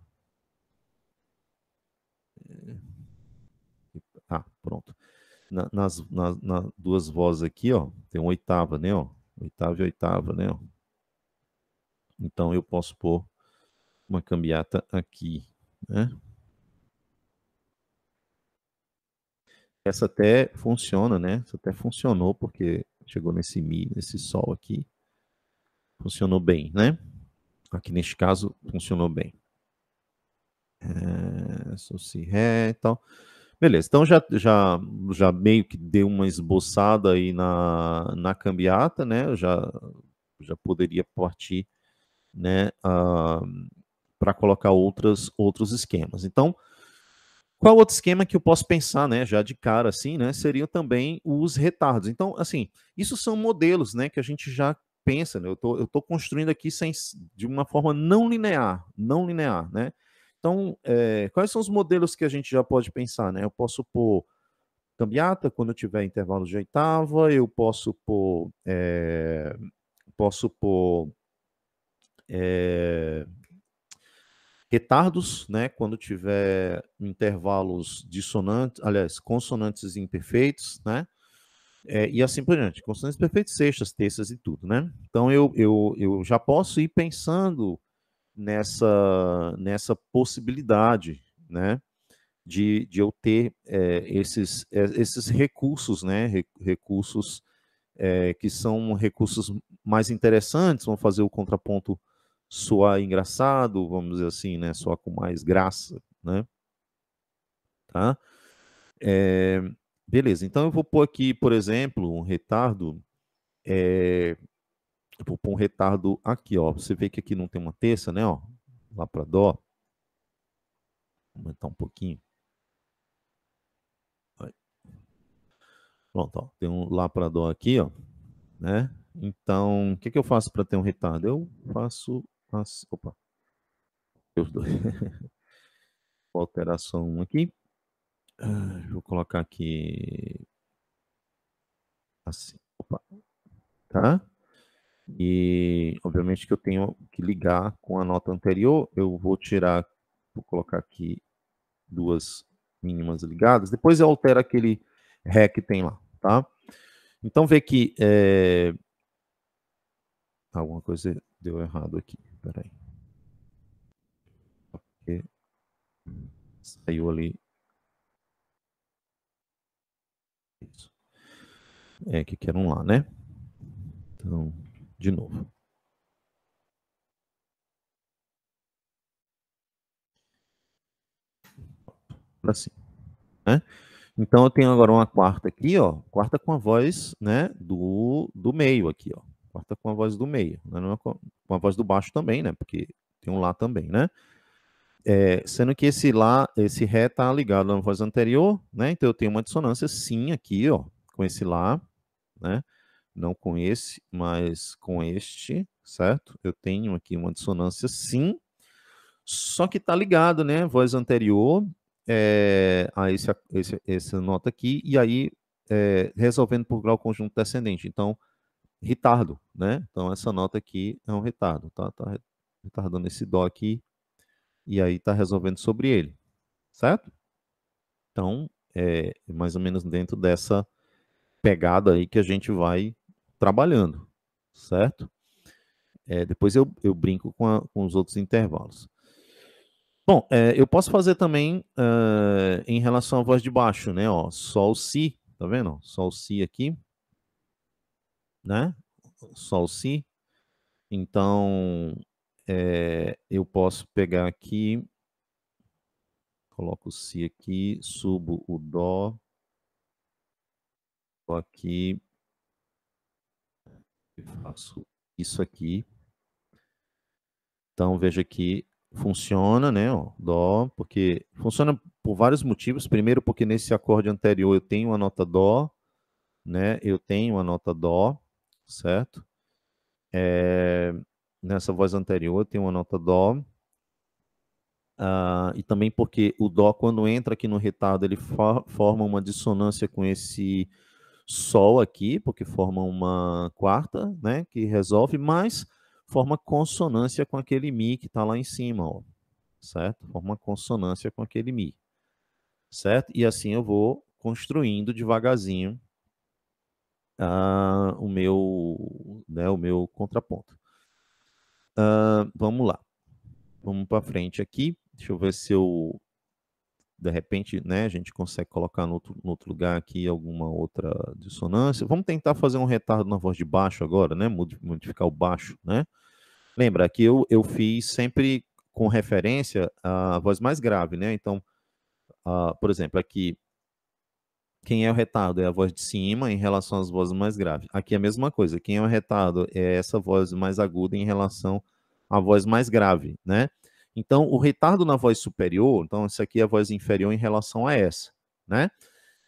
Ah, pronto. Na, nas, nas, nas, duas vozes aqui, ó, tem uma oitava, né? Ó, oitava e oitava, né? Ó. Então eu posso pôr uma cambiata aqui, né? Essa até funciona, né? Essa até funcionou porque chegou nesse Mi, nesse Sol aqui. Funcionou bem, né? Aqui neste caso, funcionou bem. É, Sol, Si, Ré e tal. Beleza, então já, já, já meio que deu uma esboçada aí na, na cambiata, né? Eu já, já poderia partir né, uh, ah, para colocar outras, outros esquemas. Então, qual outro esquema que eu posso pensar, né, já de cara assim, né, seriam também os retardos. Então, assim, isso são modelos, né, que a gente já pensa, né? Eu tô, eu tô construindo aqui sem, de uma forma não linear, não linear, né? Então, é, quais são os modelos que a gente já pode pensar, né? Eu posso pôr cambiata quando eu tiver intervalo de oitava, eu posso pôr, é, posso pôr é, retardos, né, quando tiver intervalos dissonantes, aliás, consonantes imperfeitos, né, é, e assim por diante, consonantes perfeitas, sextas, terças e tudo, né. Então eu, eu, eu já posso ir pensando nessa, nessa possibilidade, né, de, de eu ter é, esses, é, esses recursos, né, recursos é, que são recursos mais interessantes, vão fazer o contraponto soar engraçado, vamos dizer assim, né? Soar com mais graça, né? Tá? É, beleza, então eu vou pôr aqui, por exemplo, um retardo. É, eu vou pôr um retardo aqui, ó. Você vê que aqui não tem uma terça, né? Ó, lá para Dó. Vou aumentar um pouquinho. Pronto, ó. Tem um lá para Dó aqui, ó. Né? Então, o que, que eu faço para ter um retardo? Eu faço nossa, opa. Os dois. Vou alterar só aqui. Ah, vou colocar aqui. Assim. Opa. Tá? E, obviamente, que eu tenho que ligar com a nota anterior. Eu vou tirar, vou colocar aqui duas mínimas ligadas. Depois eu altero aquele ré que tem lá, tá? Então, vê que é... alguma coisa deu errado aqui. Peraí. Porque saiu ali. Isso. É que quer um lá, né? Então, de novo. Assim, né? Então eu tenho agora uma quarta aqui, ó, quarta com a voz, né, do, do meio aqui, ó quarta com a voz do meio, né? não é com a voz do baixo também, né? Porque tem um lá também, né? É, sendo que esse lá, esse ré está ligado à voz anterior, né? Então eu tenho uma dissonância sim aqui, ó, com esse lá, né? Não com esse, mas com este, certo? Eu tenho aqui uma dissonância sim, só que está ligado, né? Voz anterior é, a esse, esse, essa nota aqui, e aí é, resolvendo por grau conjunto descendente. Então, retardo, né? Então essa nota aqui é um retardo, tá? Tá retardando esse dó aqui e aí tá resolvendo sobre ele, certo? Então é, é mais ou menos dentro dessa pegada aí que a gente vai trabalhando, certo? É, depois eu, eu brinco com, a, com os outros intervalos. Bom, é, eu posso fazer também uh, em relação à voz de baixo, né? Ó, sol, si, tá vendo? Sol, si aqui né? Sol Si. Então, é, eu posso pegar aqui, coloco o Si aqui, subo o Dó, aqui, faço isso aqui. Então, veja que funciona, né? Ó, dó, porque funciona por vários motivos. Primeiro, porque nesse acorde anterior eu tenho a nota Dó, né? Eu tenho a nota Dó certo? É, nessa voz anterior tem uma nota Dó. Ah, e também porque o Dó, quando entra aqui no retardo, ele for, forma uma dissonância com esse Sol aqui, porque forma uma quarta, né? Que resolve, mas forma consonância com aquele Mi que está lá em cima, ó, certo? Forma consonância com aquele Mi, certo? E assim eu vou construindo devagarzinho uh, o meu né, o meu contraponto. Uh, vamos lá, vamos para frente aqui. Deixa eu ver se eu de repente, né, a gente consegue colocar no outro, no outro lugar aqui alguma outra dissonância. Vamos tentar fazer um retardo na voz de baixo agora, né? Modificar o baixo, né? Lembra que eu, eu fiz sempre com referência à voz mais grave, né? Então, uh, por exemplo, aqui quem é o retardo é a voz de cima em relação às vozes mais graves. Aqui é a mesma coisa. Quem é o retardo é essa voz mais aguda em relação à voz mais grave, né? Então, o retardo na voz superior, então essa aqui é a voz inferior em relação a essa, né?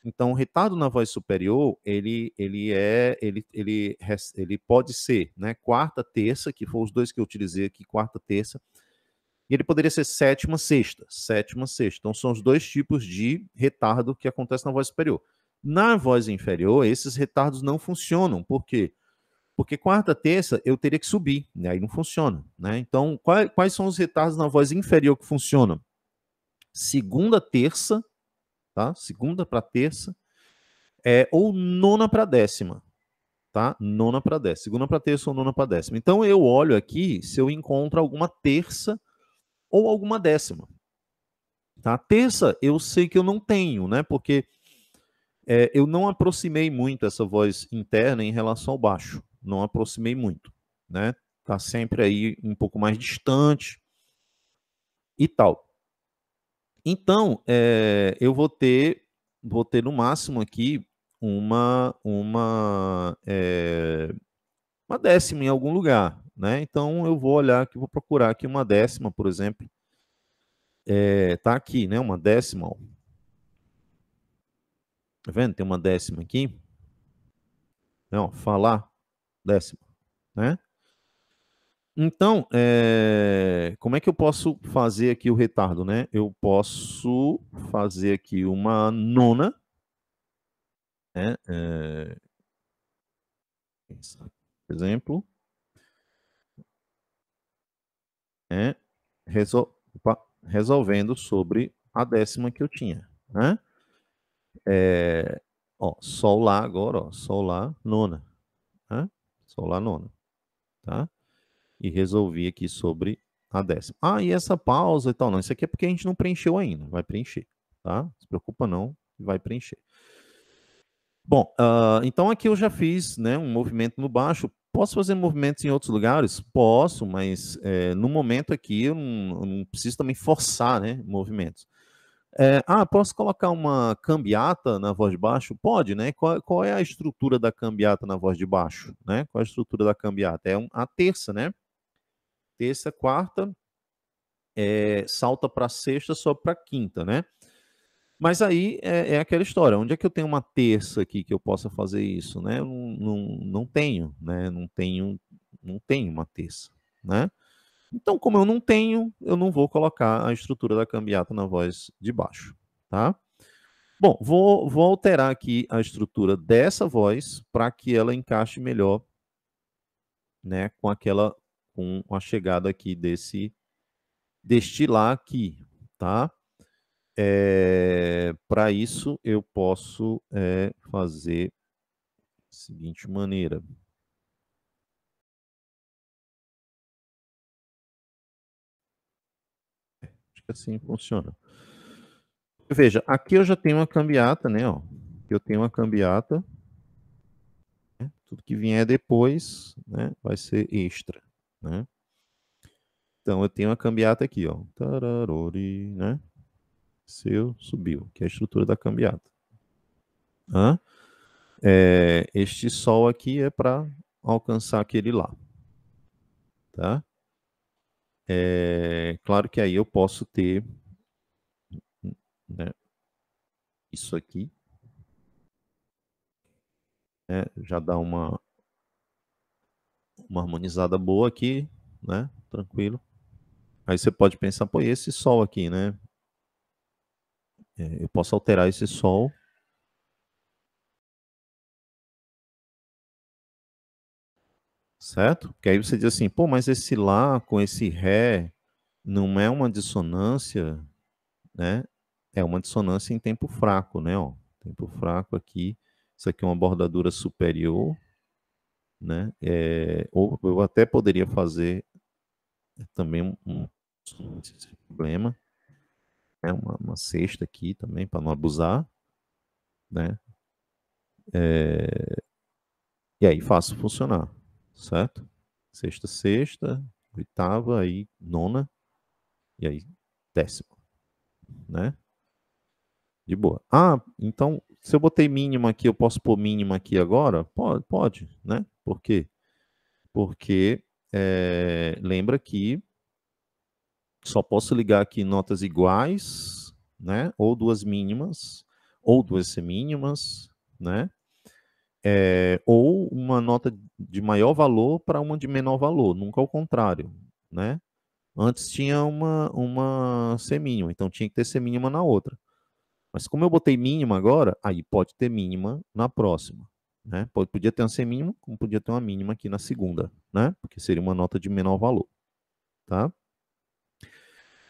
Então, o retardo na voz superior, ele, ele é, ele, ele, ele pode ser, né? Quarta, terça, que foram os dois que eu utilizei aqui, quarta, terça, e ele poderia ser sétima, sexta, sétima, sexta. Então são os dois tipos de retardo que acontece na voz superior. Na voz inferior, esses retardos não funcionam. Por quê? Porque quarta, terça, eu teria que subir, né? aí não funciona. Né? Então, quais, quais são os retardos na voz inferior que funcionam? Segunda, terça, tá? Segunda para terça, é, ou nona para décima, tá? Nona para décima, segunda para terça ou nona para décima. Então eu olho aqui se eu encontro alguma terça ou alguma décima. Tá? Terça, eu sei que eu não tenho, né? Porque é, eu não aproximei muito essa voz interna em relação ao baixo. Não aproximei muito, né? Tá sempre aí um pouco mais distante e tal. Então, é, eu vou ter, vou ter no máximo aqui uma, uma, é, uma décima em algum lugar, né? Então eu vou olhar aqui, vou procurar aqui uma décima, por exemplo. É, tá aqui, né? Uma décima. Ó. Tá vendo? Tem uma décima aqui. Não, né, falar, décima, né? Então, é, como é que eu posso fazer aqui o retardo, né? Eu posso fazer aqui uma nona, né? É, por exemplo, né, resol opa, resolvendo sobre a décima que eu tinha. Né? É, ó, Sol Lá agora, ó, Sol Lá nona. Né? Sol Lá nona. Tá? E resolvi aqui sobre a décima. Ah, e essa pausa e tal. Não, isso aqui é porque a gente não preencheu ainda. Vai preencher. Tá? Não se preocupa não, vai preencher. Bom, uh, então aqui eu já fiz né, um movimento no baixo Posso fazer movimentos em outros lugares? Posso, mas é, no momento aqui eu não, eu não, preciso também forçar né, movimentos. É, ah, posso colocar uma cambiata na voz de baixo? Pode, né? Qual, qual, é a estrutura da cambiata na voz de baixo? Né? Qual é a estrutura da cambiata? É um, a terça, né? Terça, quarta, é, salta para sexta, só para quinta, né? Mas aí é, é, aquela história, onde é que eu tenho uma terça aqui que eu possa fazer isso, né? não, não, não tenho, né? Não tenho, não tenho uma terça, né? Então, como eu não tenho, eu não vou colocar a estrutura da cambiata na voz de baixo, tá? Bom, vou, vou alterar aqui a estrutura dessa voz para que ela encaixe melhor, né, com aquela, com a chegada aqui desse destilar aqui, tá? É, eh, Para isso, eu posso é, fazer da seguinte maneira. Acho que assim funciona. Veja, aqui eu já tenho uma cambiata, né? Ó, eu tenho uma cambiata. Né? Tudo que vier depois né? vai ser extra, né? Então, eu tenho uma cambiata aqui, ó. Tararori, né? seu, subiu, que é a estrutura da cambiada. Hã? É, este sol aqui é para alcançar aquele lá. Tá? É, claro que aí eu posso ter né, isso aqui. Né, já dá uma, uma harmonizada boa aqui, né? Tranquilo. Aí você pode pensar, pô, esse sol aqui, né? É, eu posso alterar esse sol certo? Que aí você diz assim, pô, mas esse lá com esse ré não é uma dissonância, né? É uma dissonância em tempo fraco, né? Ó, tempo fraco aqui. Isso aqui é uma bordadura superior, né? É, ou eu até poderia fazer também um, um problema né? uma, uma cesta aqui também, para não abusar, né? É... E aí faço funcionar, certo? Sexta, sexta, oitava, aí nona, e aí décima, né? De boa. Ah, então, se eu botei mínima aqui, eu posso pôr mínima aqui agora? Pode, pode né? Por quê? Porque é, lembra que só posso ligar aqui notas iguais, né? Ou duas mínimas, ou duas semínimas, né? É, ou uma nota de maior valor para uma de menor valor, nunca ao contrário, né? Antes tinha uma, uma semínima, então tinha que ter semínima na outra. Mas como eu botei mínima agora, aí pode ter mínima na próxima. Né? Podia ter uma semínima, como podia ter uma mínima aqui na segunda, né? Porque seria uma nota de menor valor, tá?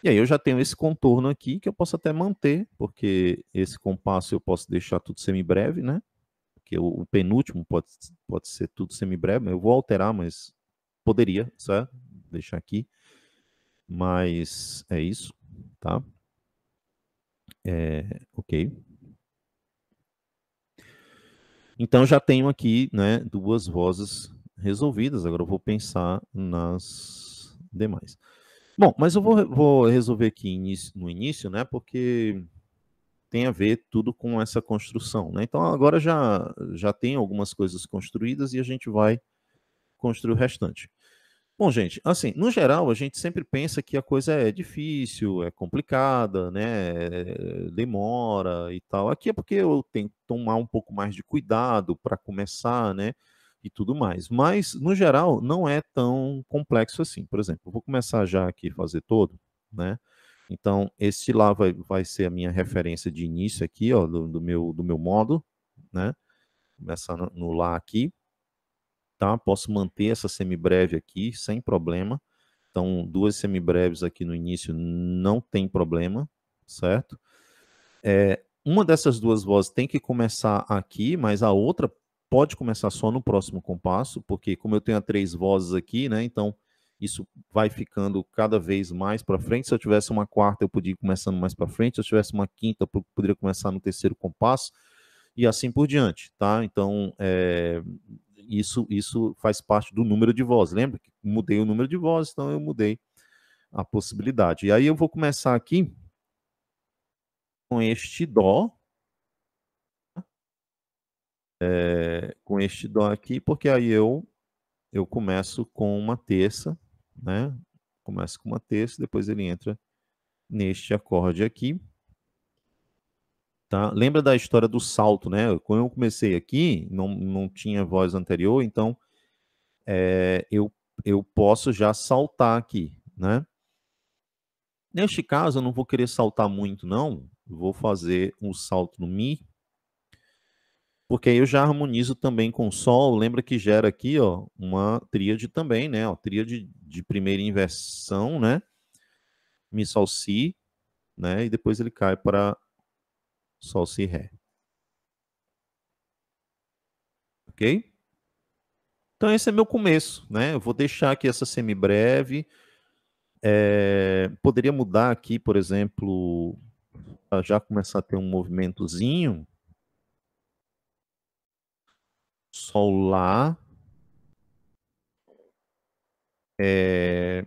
E aí eu já tenho esse contorno aqui que eu posso até manter, porque esse compasso eu posso deixar tudo semibreve, né? Porque o, o penúltimo pode, pode ser tudo semibreve, eu vou alterar, mas poderia, certo? deixar aqui. Mas é isso, tá? É, ok. Então já tenho aqui né, duas vozes resolvidas. Agora eu vou pensar nas demais. Bom, mas eu vou, vou resolver aqui no início, né? Porque tem a ver tudo com essa construção, né? Então agora já, já tem algumas coisas construídas e a gente vai construir o restante. Bom, gente, assim, no geral, a gente sempre pensa que a coisa é difícil, é complicada, né? É, demora e tal. Aqui é porque eu tenho que tomar um pouco mais de cuidado para começar, né? e tudo mais. Mas, no geral, não é tão complexo assim. Por exemplo, vou começar já aqui fazer todo, né? Então, esse lá vai, vai ser a minha referência de início aqui, ó, do, do meu, do meu módulo, né? Começar no lá aqui, tá? Posso manter essa semibreve aqui sem problema. Então, duas semibreves aqui no início não tem problema, certo? É, uma dessas duas vozes tem que começar aqui, mas a outra pode começar só no próximo compasso, porque como eu tenho três vozes aqui, né? Então isso vai ficando cada vez mais para frente. Se eu tivesse uma quarta, eu podia ir começando mais para frente. Se eu tivesse uma quinta, eu poderia começar no terceiro compasso e assim por diante, tá? Então é, isso isso faz parte do número de vozes. Lembra que mudei o número de vozes, então eu mudei a possibilidade. E aí eu vou começar aqui com este dó, é, com este dó aqui, porque aí eu, eu começo com uma terça, né? Começo com uma terça, depois ele entra neste acorde aqui. Tá? Lembra da história do salto, né? Quando eu comecei aqui, não, não tinha voz anterior, então é, eu, eu posso já saltar aqui, né? Neste caso, eu não vou querer saltar muito, não. Vou fazer um salto no Mi, porque aí eu já harmonizo também com Sol. Lembra que gera aqui ó, uma tríade também, né? Ó, tríade de primeira inversão, né? Mi, Sol, Si, né? E depois ele cai para Sol, Si, Ré. Ok? Então esse é meu começo, né? Eu vou deixar aqui essa semibreve. É, poderia mudar aqui, por exemplo, já começar a ter um movimentozinho, Sol Lá. É...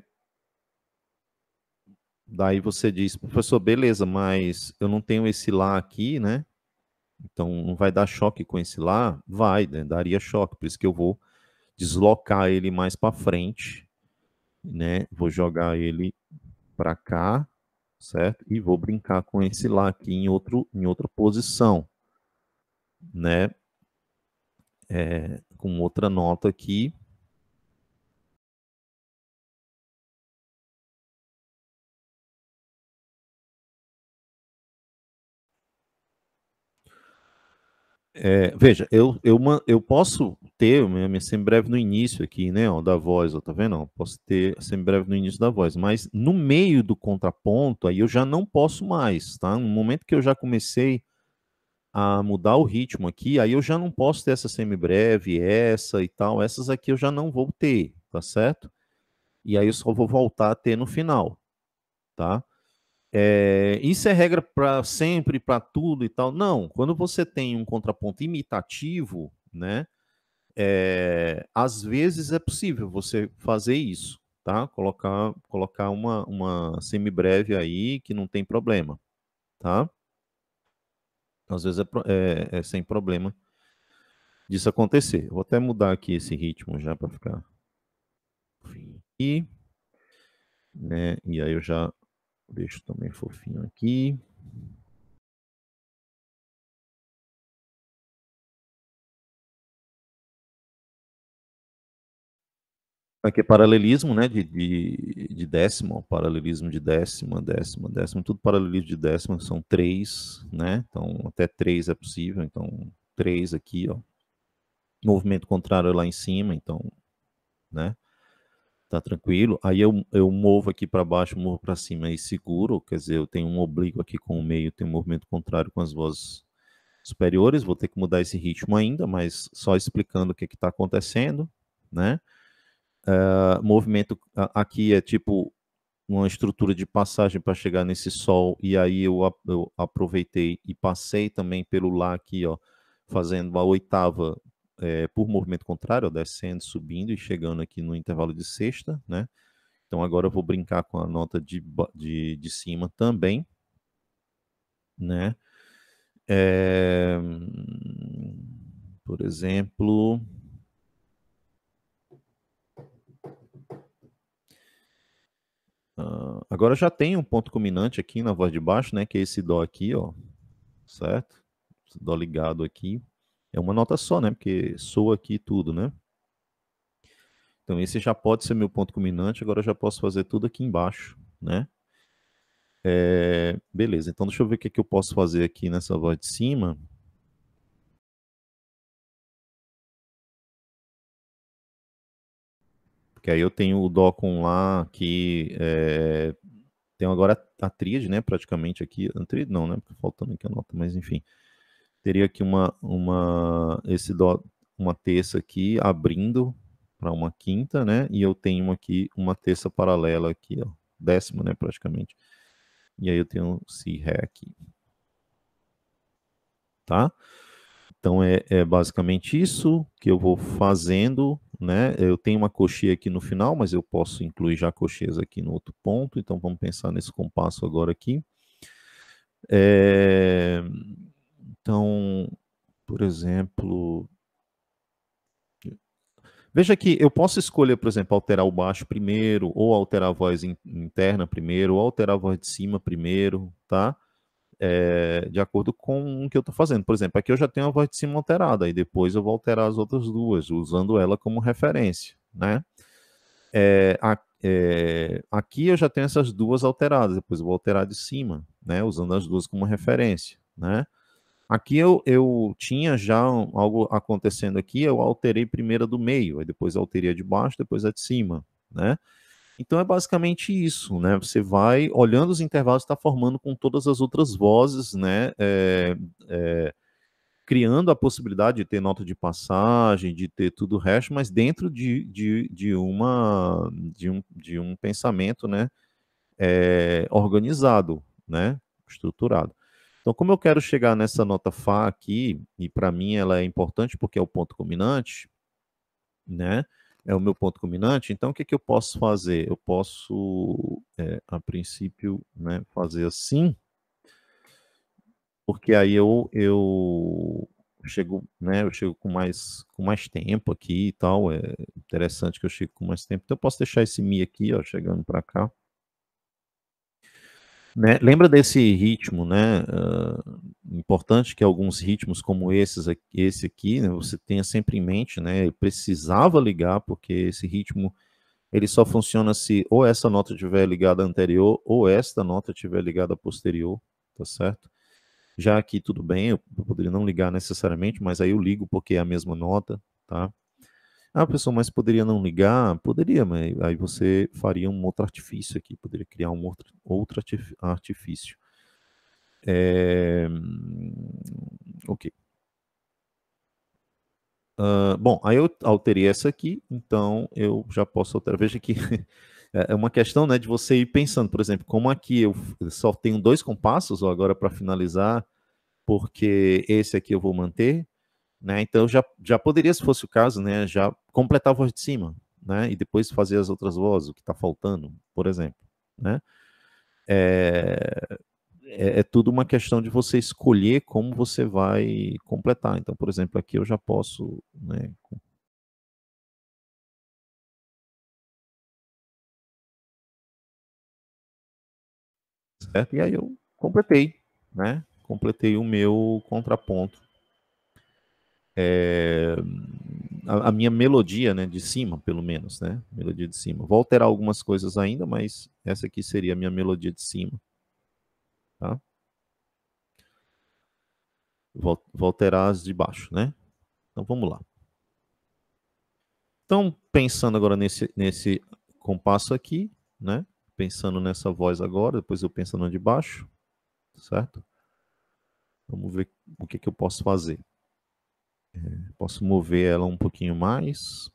Daí você diz, professor, beleza, mas eu não tenho esse Lá aqui, né? Então não vai dar choque com esse Lá? Vai, né? daria choque, por isso que eu vou deslocar ele mais para frente, né? Vou jogar ele para cá, certo? E vou brincar com esse lá aqui em outro em outra posição, né? é, com outra nota aqui. É, veja, eu, eu, eu posso ter minha, minha semibreve no início aqui, né, ó, da voz, ó, tá vendo? Ó, posso ter a semibreve no início da voz, mas no meio do contraponto, aí eu já não posso mais, tá? No momento que eu já comecei a mudar o ritmo aqui, aí eu já não posso ter essa semibreve, essa e tal, essas aqui eu já não vou ter, tá certo? E aí eu só vou voltar a ter no final, tá? É, isso é regra para sempre, para tudo e tal? Não, quando você tem um contraponto imitativo, né? É, às vezes é possível você fazer isso, tá? Colocar, colocar uma, uma semibreve aí que não tem problema, tá? Às vezes é, é, é sem problema disso acontecer. Vou até mudar aqui esse ritmo já para ficar. E, né, e aí eu já deixo também fofinho aqui. Aqui é paralelismo, né? De, de, de décima, paralelismo de décima, décima, décima, tudo paralelismo de décima, são três, né? Então, até três é possível, então, três aqui, ó. Movimento contrário é lá em cima, então, né? Tá tranquilo. Aí eu, eu movo aqui para baixo, movo para cima e seguro, quer dizer, eu tenho um oblíquo aqui com o meio, tenho um movimento contrário com as vozes superiores, vou ter que mudar esse ritmo ainda, mas só explicando o que é está acontecendo, né? Uh, movimento aqui é tipo uma estrutura de passagem para chegar nesse sol, e aí eu, eu, aproveitei e passei também pelo lá aqui, ó, fazendo a oitava é, por movimento contrário, ó, descendo, subindo e chegando aqui no intervalo de sexta, né? Então agora eu vou brincar com a nota de, de, de cima também, né? É, por exemplo, Ah, agora já tem um ponto culminante aqui na voz de baixo, né? Que é esse dó aqui, ó. Certo? Esse dó ligado aqui. É uma nota só, né? Porque soa aqui tudo, né? Então esse já pode ser meu ponto culminante. Agora eu já posso fazer tudo aqui embaixo, né? É, beleza. Então deixa eu ver o que, é que eu posso fazer aqui nessa voz de cima. Que aí eu tenho o Docon lá, que é, tenho agora a tríade, né, praticamente aqui. A tríade não, né, porque faltando aqui a nota, mas enfim. Teria aqui uma, uma, esse dó, uma terça aqui abrindo para uma quinta, né, e eu tenho aqui uma terça paralela aqui, ó, décima, né, praticamente. E aí eu tenho si, ré aqui. Tá? Então é, é basicamente isso que eu vou fazendo né? Eu tenho uma coxia aqui no final, mas eu posso incluir já coxias aqui no outro ponto, então vamos pensar nesse compasso agora aqui. É... Então, por exemplo, Veja que eu posso escolher, por exemplo, alterar o baixo primeiro, ou alterar a voz interna primeiro, ou alterar a voz de cima primeiro, tá? é, de acordo com o que eu estou fazendo. Por exemplo, aqui eu já tenho a voz de cima alterada, e depois eu vou alterar as outras duas, usando ela como referência, né? É, a, é, aqui eu já tenho essas duas alteradas, depois eu vou alterar de cima, né? Usando as duas como referência, né? Aqui eu, eu tinha já algo acontecendo aqui, eu alterei primeiro a do meio, aí depois alterei a de baixo, depois a de cima, né? Então é basicamente isso, né? Você vai olhando os intervalos, está formando com todas as outras vozes, né? É, é, criando a possibilidade de ter nota de passagem, de ter tudo o resto, mas dentro de, de, de uma, de, um, de um pensamento né, é, organizado, né, estruturado. Então, como eu quero chegar nessa nota Fá aqui, e para mim ela é importante porque é o ponto culminante, né? é o meu ponto culminante, então o que, que eu posso fazer? Eu posso, é, a princípio, né, fazer assim, porque aí eu, eu chego, né, eu chego com mais, com mais tempo aqui e tal, é interessante que eu chego com mais tempo, então eu posso deixar esse Mi aqui, ó, chegando para cá, né? Lembra desse ritmo, né? Uh, importante que alguns ritmos como esses esse aqui, né? você tenha sempre em mente, né? precisava ligar porque esse ritmo ele só funciona se ou essa nota estiver ligada anterior ou esta nota estiver ligada posterior, tá certo? Já aqui tudo bem, eu poderia não ligar necessariamente, mas aí eu ligo porque é a mesma nota, tá? Ah, pessoal, mas poderia não ligar? Poderia, mas aí você faria um outro artifício aqui, poderia criar um outro, outro artifício. É... Ok. Uh, bom, aí eu alterei essa aqui, então eu já posso alterar. Veja que é, é uma questão né, de você ir pensando, por exemplo, como aqui eu só tenho dois compassos ó, agora para finalizar, porque esse aqui eu vou manter, né? Então já, já poderia, se fosse o caso, né, já completar a voz de cima, né? E depois fazer as outras vozes, o que está faltando, por exemplo, né? É, é, é, tudo uma questão de você escolher como você vai completar. Então, por exemplo, aqui eu já posso, né? Certo? E aí eu completei, né? Completei o meu contraponto é, a, a, minha melodia, né, de cima, pelo menos, né, melodia de cima. Vou alterar algumas coisas ainda, mas essa aqui seria a minha melodia de cima, tá? Vou, vou alterar as de baixo, né? Então vamos lá. Então pensando agora nesse nesse compasso aqui, né? Pensando nessa voz agora, depois eu penso na de baixo, certo? Vamos ver o que, é que eu posso fazer. É, posso mover ela um pouquinho mais.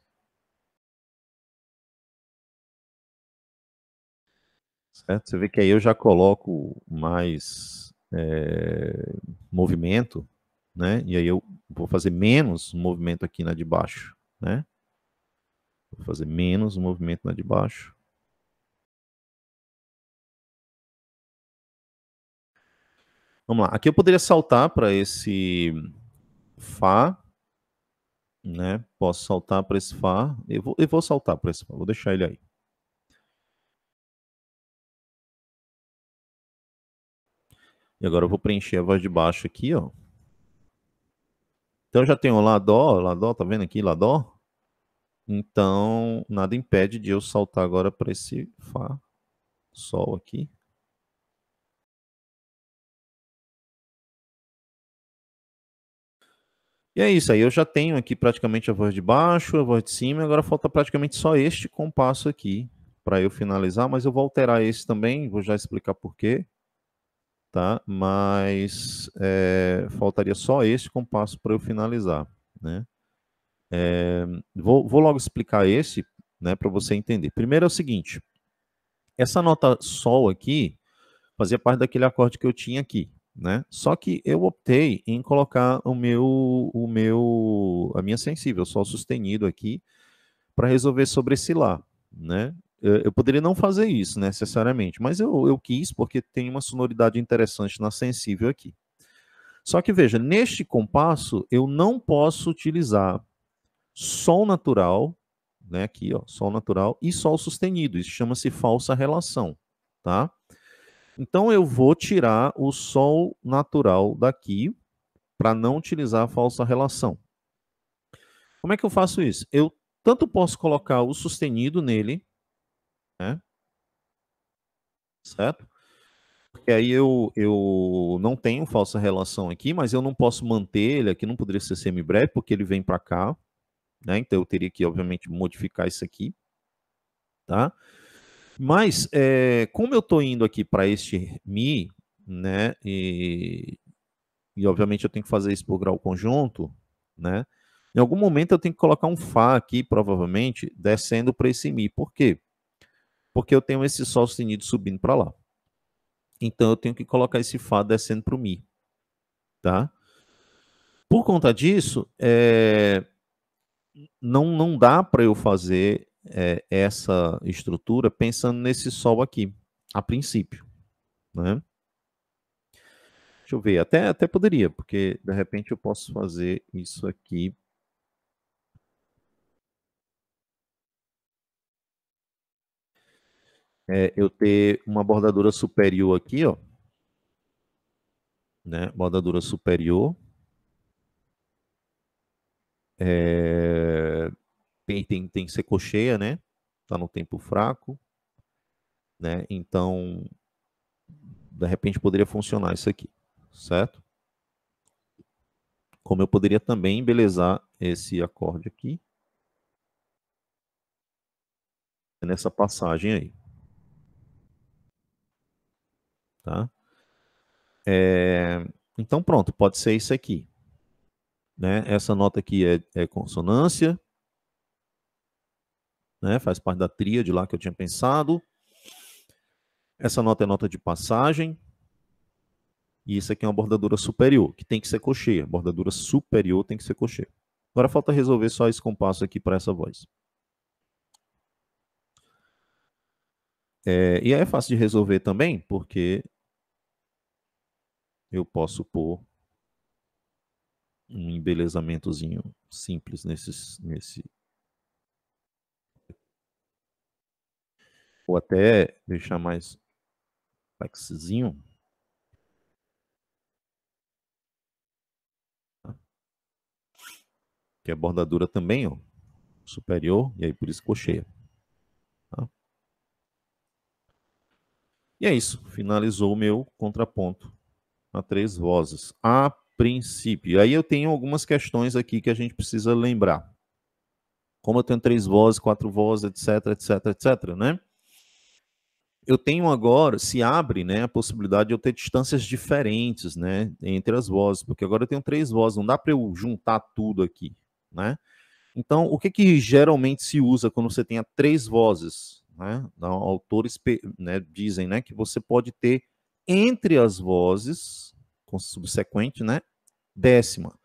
Certo? Você vê que aí eu já coloco mais é, movimento, né? E aí eu vou fazer menos movimento aqui na de baixo, né? Vou fazer menos movimento na de baixo. Vamos lá. Aqui eu poderia saltar para esse Fá, né? Posso saltar para esse Fá. Eu vou, eu vou saltar para esse Fá, vou deixar ele aí. E agora eu vou preencher a voz de baixo aqui, ó. Então eu já tenho Lá, Dó, Lá, Dó, tá vendo aqui? Lá, Dó. Então, nada impede de eu saltar agora para esse Fá, Sol aqui. E é isso aí, eu já tenho aqui praticamente a voz de baixo, a voz de cima, agora falta praticamente só este compasso aqui para eu finalizar, mas eu vou alterar esse também, vou já explicar por quê, tá? Mas é, faltaria só este compasso para eu finalizar, né? É, vou, vou logo explicar esse, né, para você entender. Primeiro é o seguinte, essa nota sol aqui fazia parte daquele acorde que eu tinha aqui, né? Só que eu optei em colocar o meu, o meu, a minha sensível, sol sustenido aqui, para resolver sobre esse lá, né? Eu poderia não fazer isso necessariamente, mas eu, eu quis porque tem uma sonoridade interessante na sensível aqui. Só que veja, neste compasso eu não posso utilizar sol natural, né? Aqui, ó, sol natural e sol sustenido. Isso chama-se falsa relação, tá? Então eu vou tirar o sol natural daqui para não utilizar a falsa relação. Como é que eu faço isso? Eu tanto posso colocar o sustenido nele, né? certo? Porque aí eu, eu não tenho falsa relação aqui, mas eu não posso manter ele aqui, não poderia ser semibreve, porque ele vem para cá, né? Então eu teria que, obviamente, modificar isso aqui, tá? Tá? Mas, é, como eu estou indo aqui para este Mi, né, e, e obviamente eu tenho que fazer isso por grau conjunto, né, em algum momento eu tenho que colocar um Fá aqui, provavelmente, descendo para esse Mi. Por quê? Porque eu tenho esse Sol sustenido subindo para lá. Então eu tenho que colocar esse Fá descendo para o Mi. Tá? Por conta disso, é... não, não dá para eu fazer é, essa estrutura pensando nesse Sol aqui, a princípio. Né? Deixa eu ver, até, até poderia, porque de repente eu posso fazer isso aqui. É, eu ter uma bordadura superior aqui, ó. Né? Bordadura superior. É, tem, tem, tem Secocheia, né? Tá no tempo fraco, né? Então, de repente poderia funcionar isso aqui, certo? Como eu poderia também embelezar esse acorde aqui nessa passagem aí. Tá? É, então pronto, pode ser isso aqui. Né? Essa nota aqui é, é consonância, né? Faz parte da tríade lá que eu tinha pensado. Essa nota é nota de passagem. E isso aqui é uma bordadura superior, que tem que ser cocheia. Bordadura superior tem que ser cocheia. Agora falta resolver só esse compasso aqui para essa voz. É, e aí é fácil de resolver também, porque eu posso pôr um embelezamentozinho simples nesses nesse Vou até deixar mais flexzinho. Que a bordadura também, ó, superior, e aí por isso cocheia. Tá? E é isso, finalizou o meu contraponto a três vozes. A princípio. Aí eu tenho algumas questões aqui que a gente precisa lembrar. Como eu tenho três vozes, quatro vozes, etc, etc, etc, né? eu tenho agora, se abre né, a possibilidade de eu ter distâncias diferentes né, entre as vozes, porque agora eu tenho três vozes, não dá para eu juntar tudo aqui. Né? Então, o que, que geralmente se usa quando você tem três vozes? Né? Autores né, dizem né, que você pode ter entre as vozes, com subsequente, né, décima.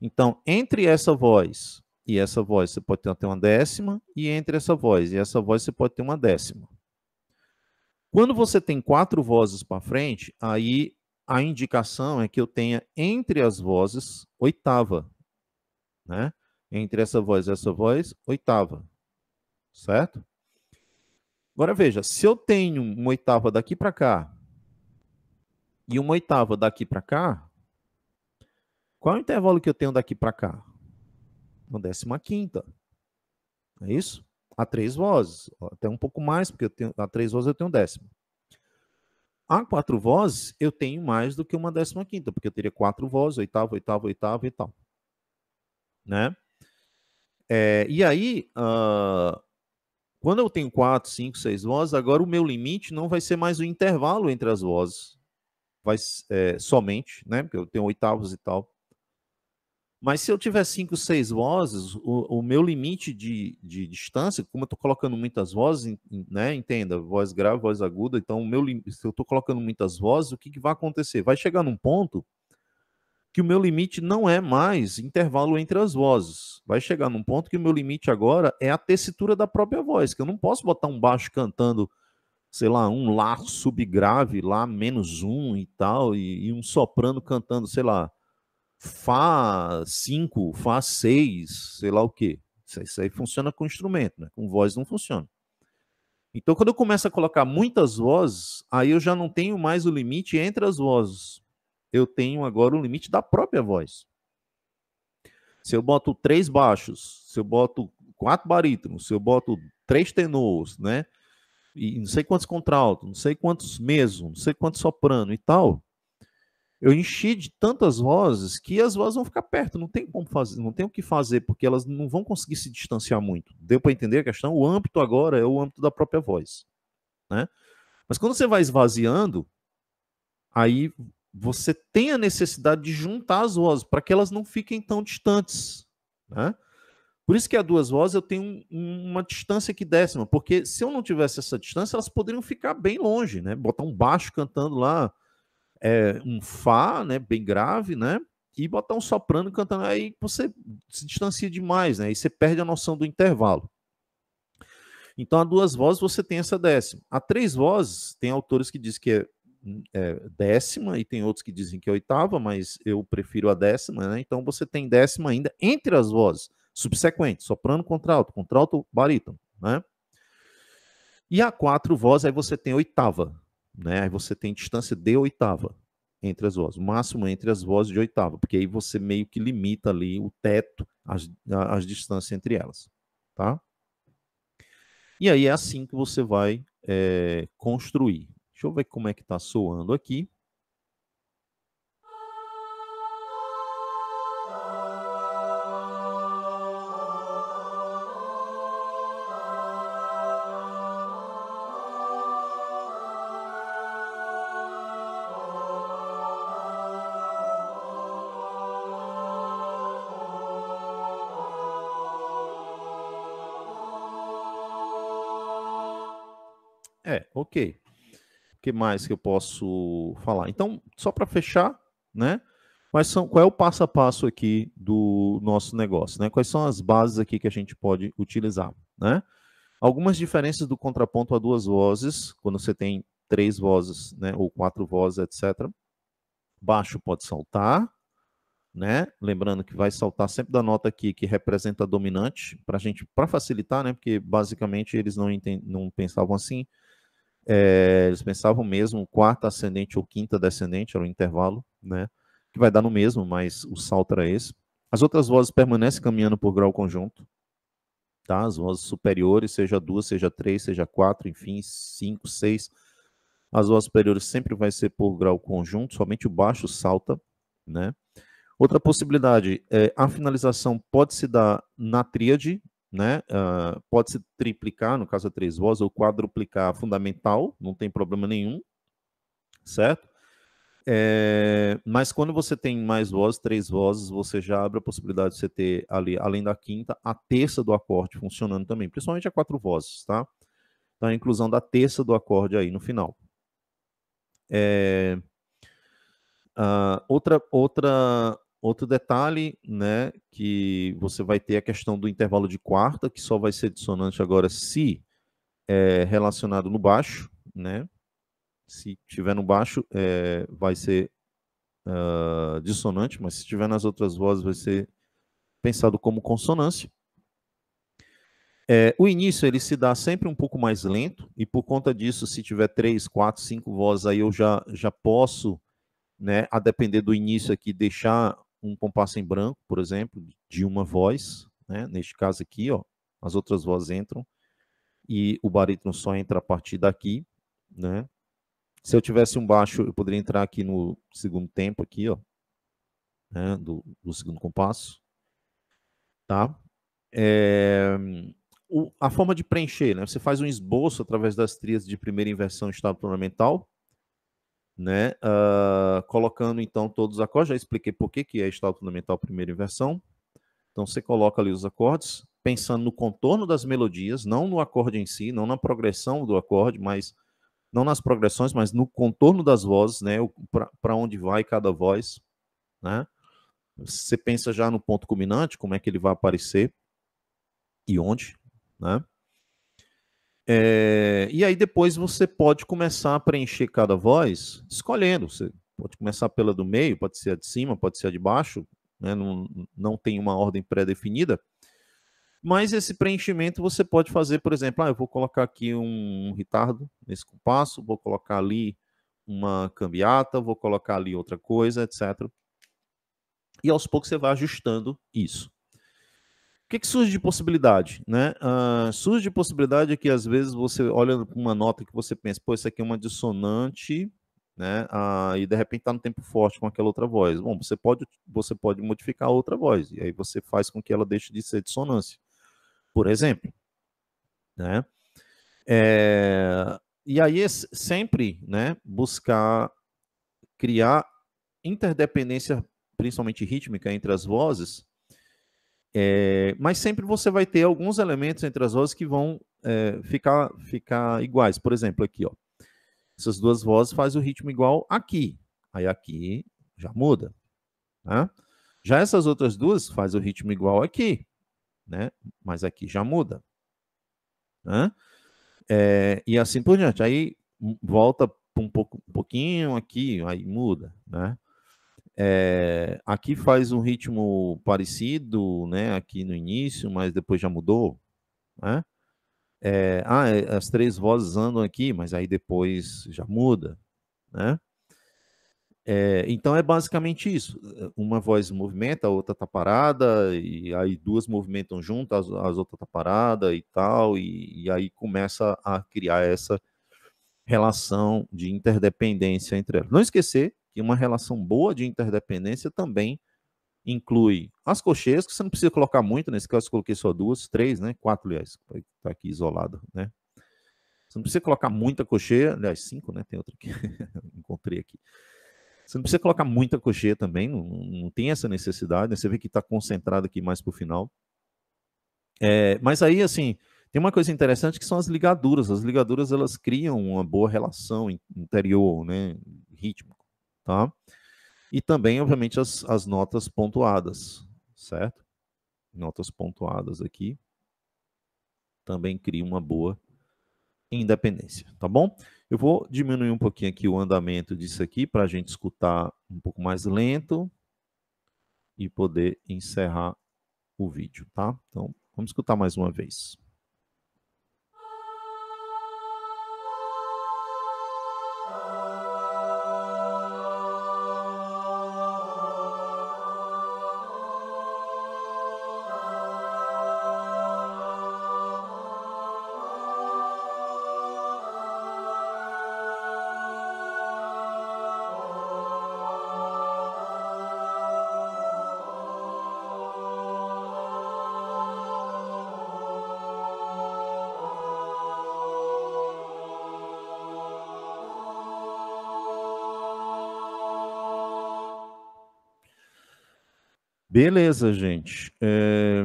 Então, entre essa voz e essa voz, você pode ter uma décima, e entre essa voz e essa voz, você pode ter uma décima. Quando você tem quatro vozes para frente, aí a indicação é que eu tenha entre as vozes oitava, né? Entre essa voz e essa voz, oitava, certo? Agora veja, se eu tenho uma oitava daqui para cá e uma oitava daqui para cá, qual é o intervalo que eu tenho daqui para cá? Uma décima quinta, é isso? a três vozes, até um pouco mais, porque eu tenho, a três vozes eu tenho décima. A quatro vozes, eu tenho mais do que uma décima quinta, porque eu teria quatro vozes, oitava, oitava, oitava e tal. Né? É, e aí, uh, quando eu tenho quatro, cinco, seis vozes, agora o meu limite não vai ser mais o intervalo entre as vozes, vai é, somente, né? Porque eu tenho oitavas e tal. Mas se eu tiver cinco, seis vozes, o, o meu limite de, de, distância, como eu estou colocando muitas vozes, né? Entenda, voz grave, voz aguda. Então, o meu se eu estou colocando muitas vozes, o que, que vai acontecer? Vai chegar num ponto que o meu limite não é mais intervalo entre as vozes. Vai chegar num ponto que o meu limite agora é a tessitura da própria voz, que eu não posso botar um baixo cantando, sei lá, um lá subgrave, lá menos um e tal, e, e um soprano cantando, sei lá Fá 5, Fá 6, sei lá o quê. Isso aí funciona com instrumento, né? Com voz não funciona. Então, quando eu começo a colocar muitas vozes, aí eu já não tenho mais o limite entre as vozes. Eu tenho agora o limite da própria voz. Se eu boto três baixos, se eu boto quatro barítonos, se eu boto três tenores, né? E não sei quantos contraltos, não sei quantos mesmo, não sei quantos soprano e tal, eu enchi de tantas vozes que as vozes vão ficar perto, não tem como fazer, não tem o que fazer, porque elas não vão conseguir se distanciar muito. Deu para entender a questão? O âmbito agora é o âmbito da própria voz, né? Mas quando você vai esvaziando, aí você tem a necessidade de juntar as vozes para que elas não fiquem tão distantes, né? Por isso que a duas vozes eu tenho uma distância que décima, porque se eu não tivesse essa distância, elas poderiam ficar bem longe, né? Botar um baixo cantando lá, é, um uhum. Fá, né? Bem grave, né? E botar um soprano cantando. Aí você se distancia demais, né? e você perde a noção do intervalo. Então, a duas vozes você tem essa décima. A três vozes, tem autores que dizem que é, é, décima e tem outros que dizem que é oitava, mas eu prefiro a décima, né? Então, você tem décima ainda entre as vozes subsequentes, soprano, contralto, contralto, barítono, né? E a quatro vozes, aí você tem oitava, né? Aí você tem distância de oitava entre as vozes, máximo entre as vozes de oitava, porque aí você meio que limita ali o teto, as, as distâncias entre elas, tá? E aí é assim que você vai é, construir. Deixa eu ver como é que está soando aqui. Ok. O que mais que eu posso falar? Então, só para fechar, né? Quais são, qual é o passo a passo aqui do nosso negócio? Né? Quais são as bases aqui que a gente pode utilizar? Né? Algumas diferenças do contraponto a duas vozes, quando você tem três vozes, né, ou quatro vozes, etc. Baixo pode saltar, né? Lembrando que vai saltar sempre da nota aqui que representa a dominante, para gente, para facilitar, né? Porque basicamente eles não, entend, não pensavam assim. É, eles pensavam mesmo quarta ascendente ou quinta descendente, era o intervalo, né? Que vai dar no mesmo, mas o salto era esse. As outras vozes permanecem caminhando por grau conjunto, tá? As vozes superiores, seja duas, seja três, seja quatro, enfim, cinco, seis. As vozes superiores sempre vai ser por grau conjunto, somente o baixo salta, né? Outra possibilidade, é, a finalização pode se dar na tríade, né? Uh, pode se triplicar, no caso a três vozes, ou quadruplicar fundamental, não tem problema nenhum, certo? É, mas quando você tem mais vozes, três vozes, você já abre a possibilidade de você ter ali, além da quinta, a terça do acorde funcionando também, principalmente a quatro vozes, tá? Então a inclusão da terça do acorde aí no final. É, uh, outra, outra Outro detalhe, né, que você vai ter a questão do intervalo de quarta, que só vai ser dissonante agora se é, relacionado no baixo, né? Se tiver no baixo, é, vai ser uh, dissonante, mas se tiver nas outras vozes, vai ser pensado como consonância. É, o início ele se dá sempre um pouco mais lento, e por conta disso, se tiver três, quatro, cinco vozes, aí eu já, já posso, né, a depender do início aqui, deixar um compasso em branco, por exemplo, de uma voz, né? neste caso aqui, ó, as outras vozes entram, e o barítono só entra a partir daqui, né? Se eu tivesse um baixo, eu poderia entrar aqui no segundo tempo, aqui, ó, né? do, do, segundo compasso, tá? É... O, a forma de preencher, né? Você faz um esboço através das tríades de primeira inversão estado ornamental, né? Uh, colocando então todos os acordes, já expliquei por que, que é estado fundamental primeira inversão. Então você coloca ali os acordes, pensando no contorno das melodias, não no acorde em si, não na progressão do acorde, mas não nas progressões, mas no contorno das vozes, né? Para onde vai cada voz, né? Você pensa já no ponto culminante, como é que ele vai aparecer e onde, né? É, e aí depois você pode começar a preencher cada voz escolhendo. Você pode começar pela do meio, pode ser a de cima, pode ser a de baixo, né? não, não tem uma ordem pré-definida. Mas esse preenchimento você pode fazer, por exemplo, ah, eu vou colocar aqui um retardo nesse compasso, vou colocar ali uma cambiata, vou colocar ali outra coisa, etc. E aos poucos você vai ajustando isso. O que, que, surge de possibilidade? Né? Uh, surge de possibilidade que às vezes você olha uma nota que você pensa, pô, isso aqui é uma dissonante, né? Uh, e de repente está no tempo forte com aquela outra voz. Bom, você pode, você pode modificar a outra voz, e aí você faz com que ela deixe de ser dissonância, por exemplo. Né? É, e aí é sempre né, buscar criar interdependência, principalmente rítmica, entre as vozes é, mas sempre você vai ter alguns elementos entre as vozes que vão é, ficar, ficar iguais. Por exemplo, aqui, ó. Essas duas vozes fazem o ritmo igual aqui. Aí aqui já muda. Né? Já essas outras duas fazem o ritmo igual aqui. Né? Mas aqui já muda. Né? É, e assim por diante. Aí hum, volta um, pouco, um pouquinho aqui, aí muda. Né? É, aqui faz um ritmo parecido, né? Aqui no início, mas depois já mudou, né? É, ah, é, as três vozes andam aqui, mas aí depois já muda, né? É, então é basicamente isso. Uma voz movimenta, a outra tá parada, e aí duas movimentam juntas, as, as outras tá parada e tal, e, e, aí começa a criar essa relação de interdependência entre elas. Não esquecer e uma relação boa de interdependência também inclui as cocheiras, que você não precisa colocar muito, nesse caso eu coloquei só duas, três, né? Quatro, aliás, está aqui isolado, né? Você não precisa colocar muita cocheira, aliás, cinco, né? Tem outra aqui, encontrei aqui. Você não precisa colocar muita cocheira também, não, não tem essa necessidade, né? Você vê que está concentrado aqui mais para o final. É, mas aí, assim, tem uma coisa interessante que são as ligaduras. As ligaduras, elas criam uma boa relação interior, né? Ritmo, tá? E também, obviamente, as, as notas pontuadas, certo? Notas pontuadas aqui também cria uma boa independência, tá bom? Eu vou diminuir um pouquinho aqui o andamento disso aqui para a gente escutar um pouco mais lento e poder encerrar o vídeo, tá? Então, vamos escutar mais uma vez. Beleza, gente. É...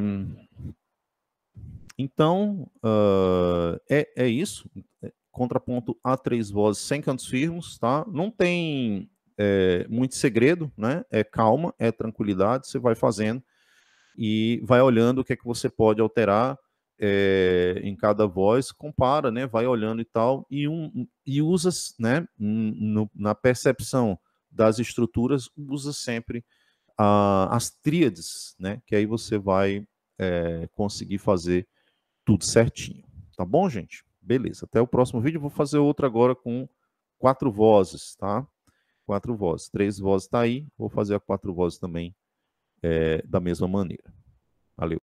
Então, uh, é, é isso. É, contraponto a três vozes sem cantos firmes, tá? Não tem é, muito segredo, né? É calma, é tranquilidade, você vai fazendo e vai olhando o que é que você pode alterar é, em cada voz, compara, né? Vai olhando e tal, e, um, e usa, né? No, na percepção das estruturas, usa sempre as tríades, né? Que aí você vai é, conseguir fazer tudo certinho. Tá bom, gente? Beleza. Até o próximo vídeo. Vou fazer outro agora com quatro vozes, tá? Quatro vozes. Três vozes tá aí. Vou fazer a quatro vozes também é, da mesma maneira. Valeu.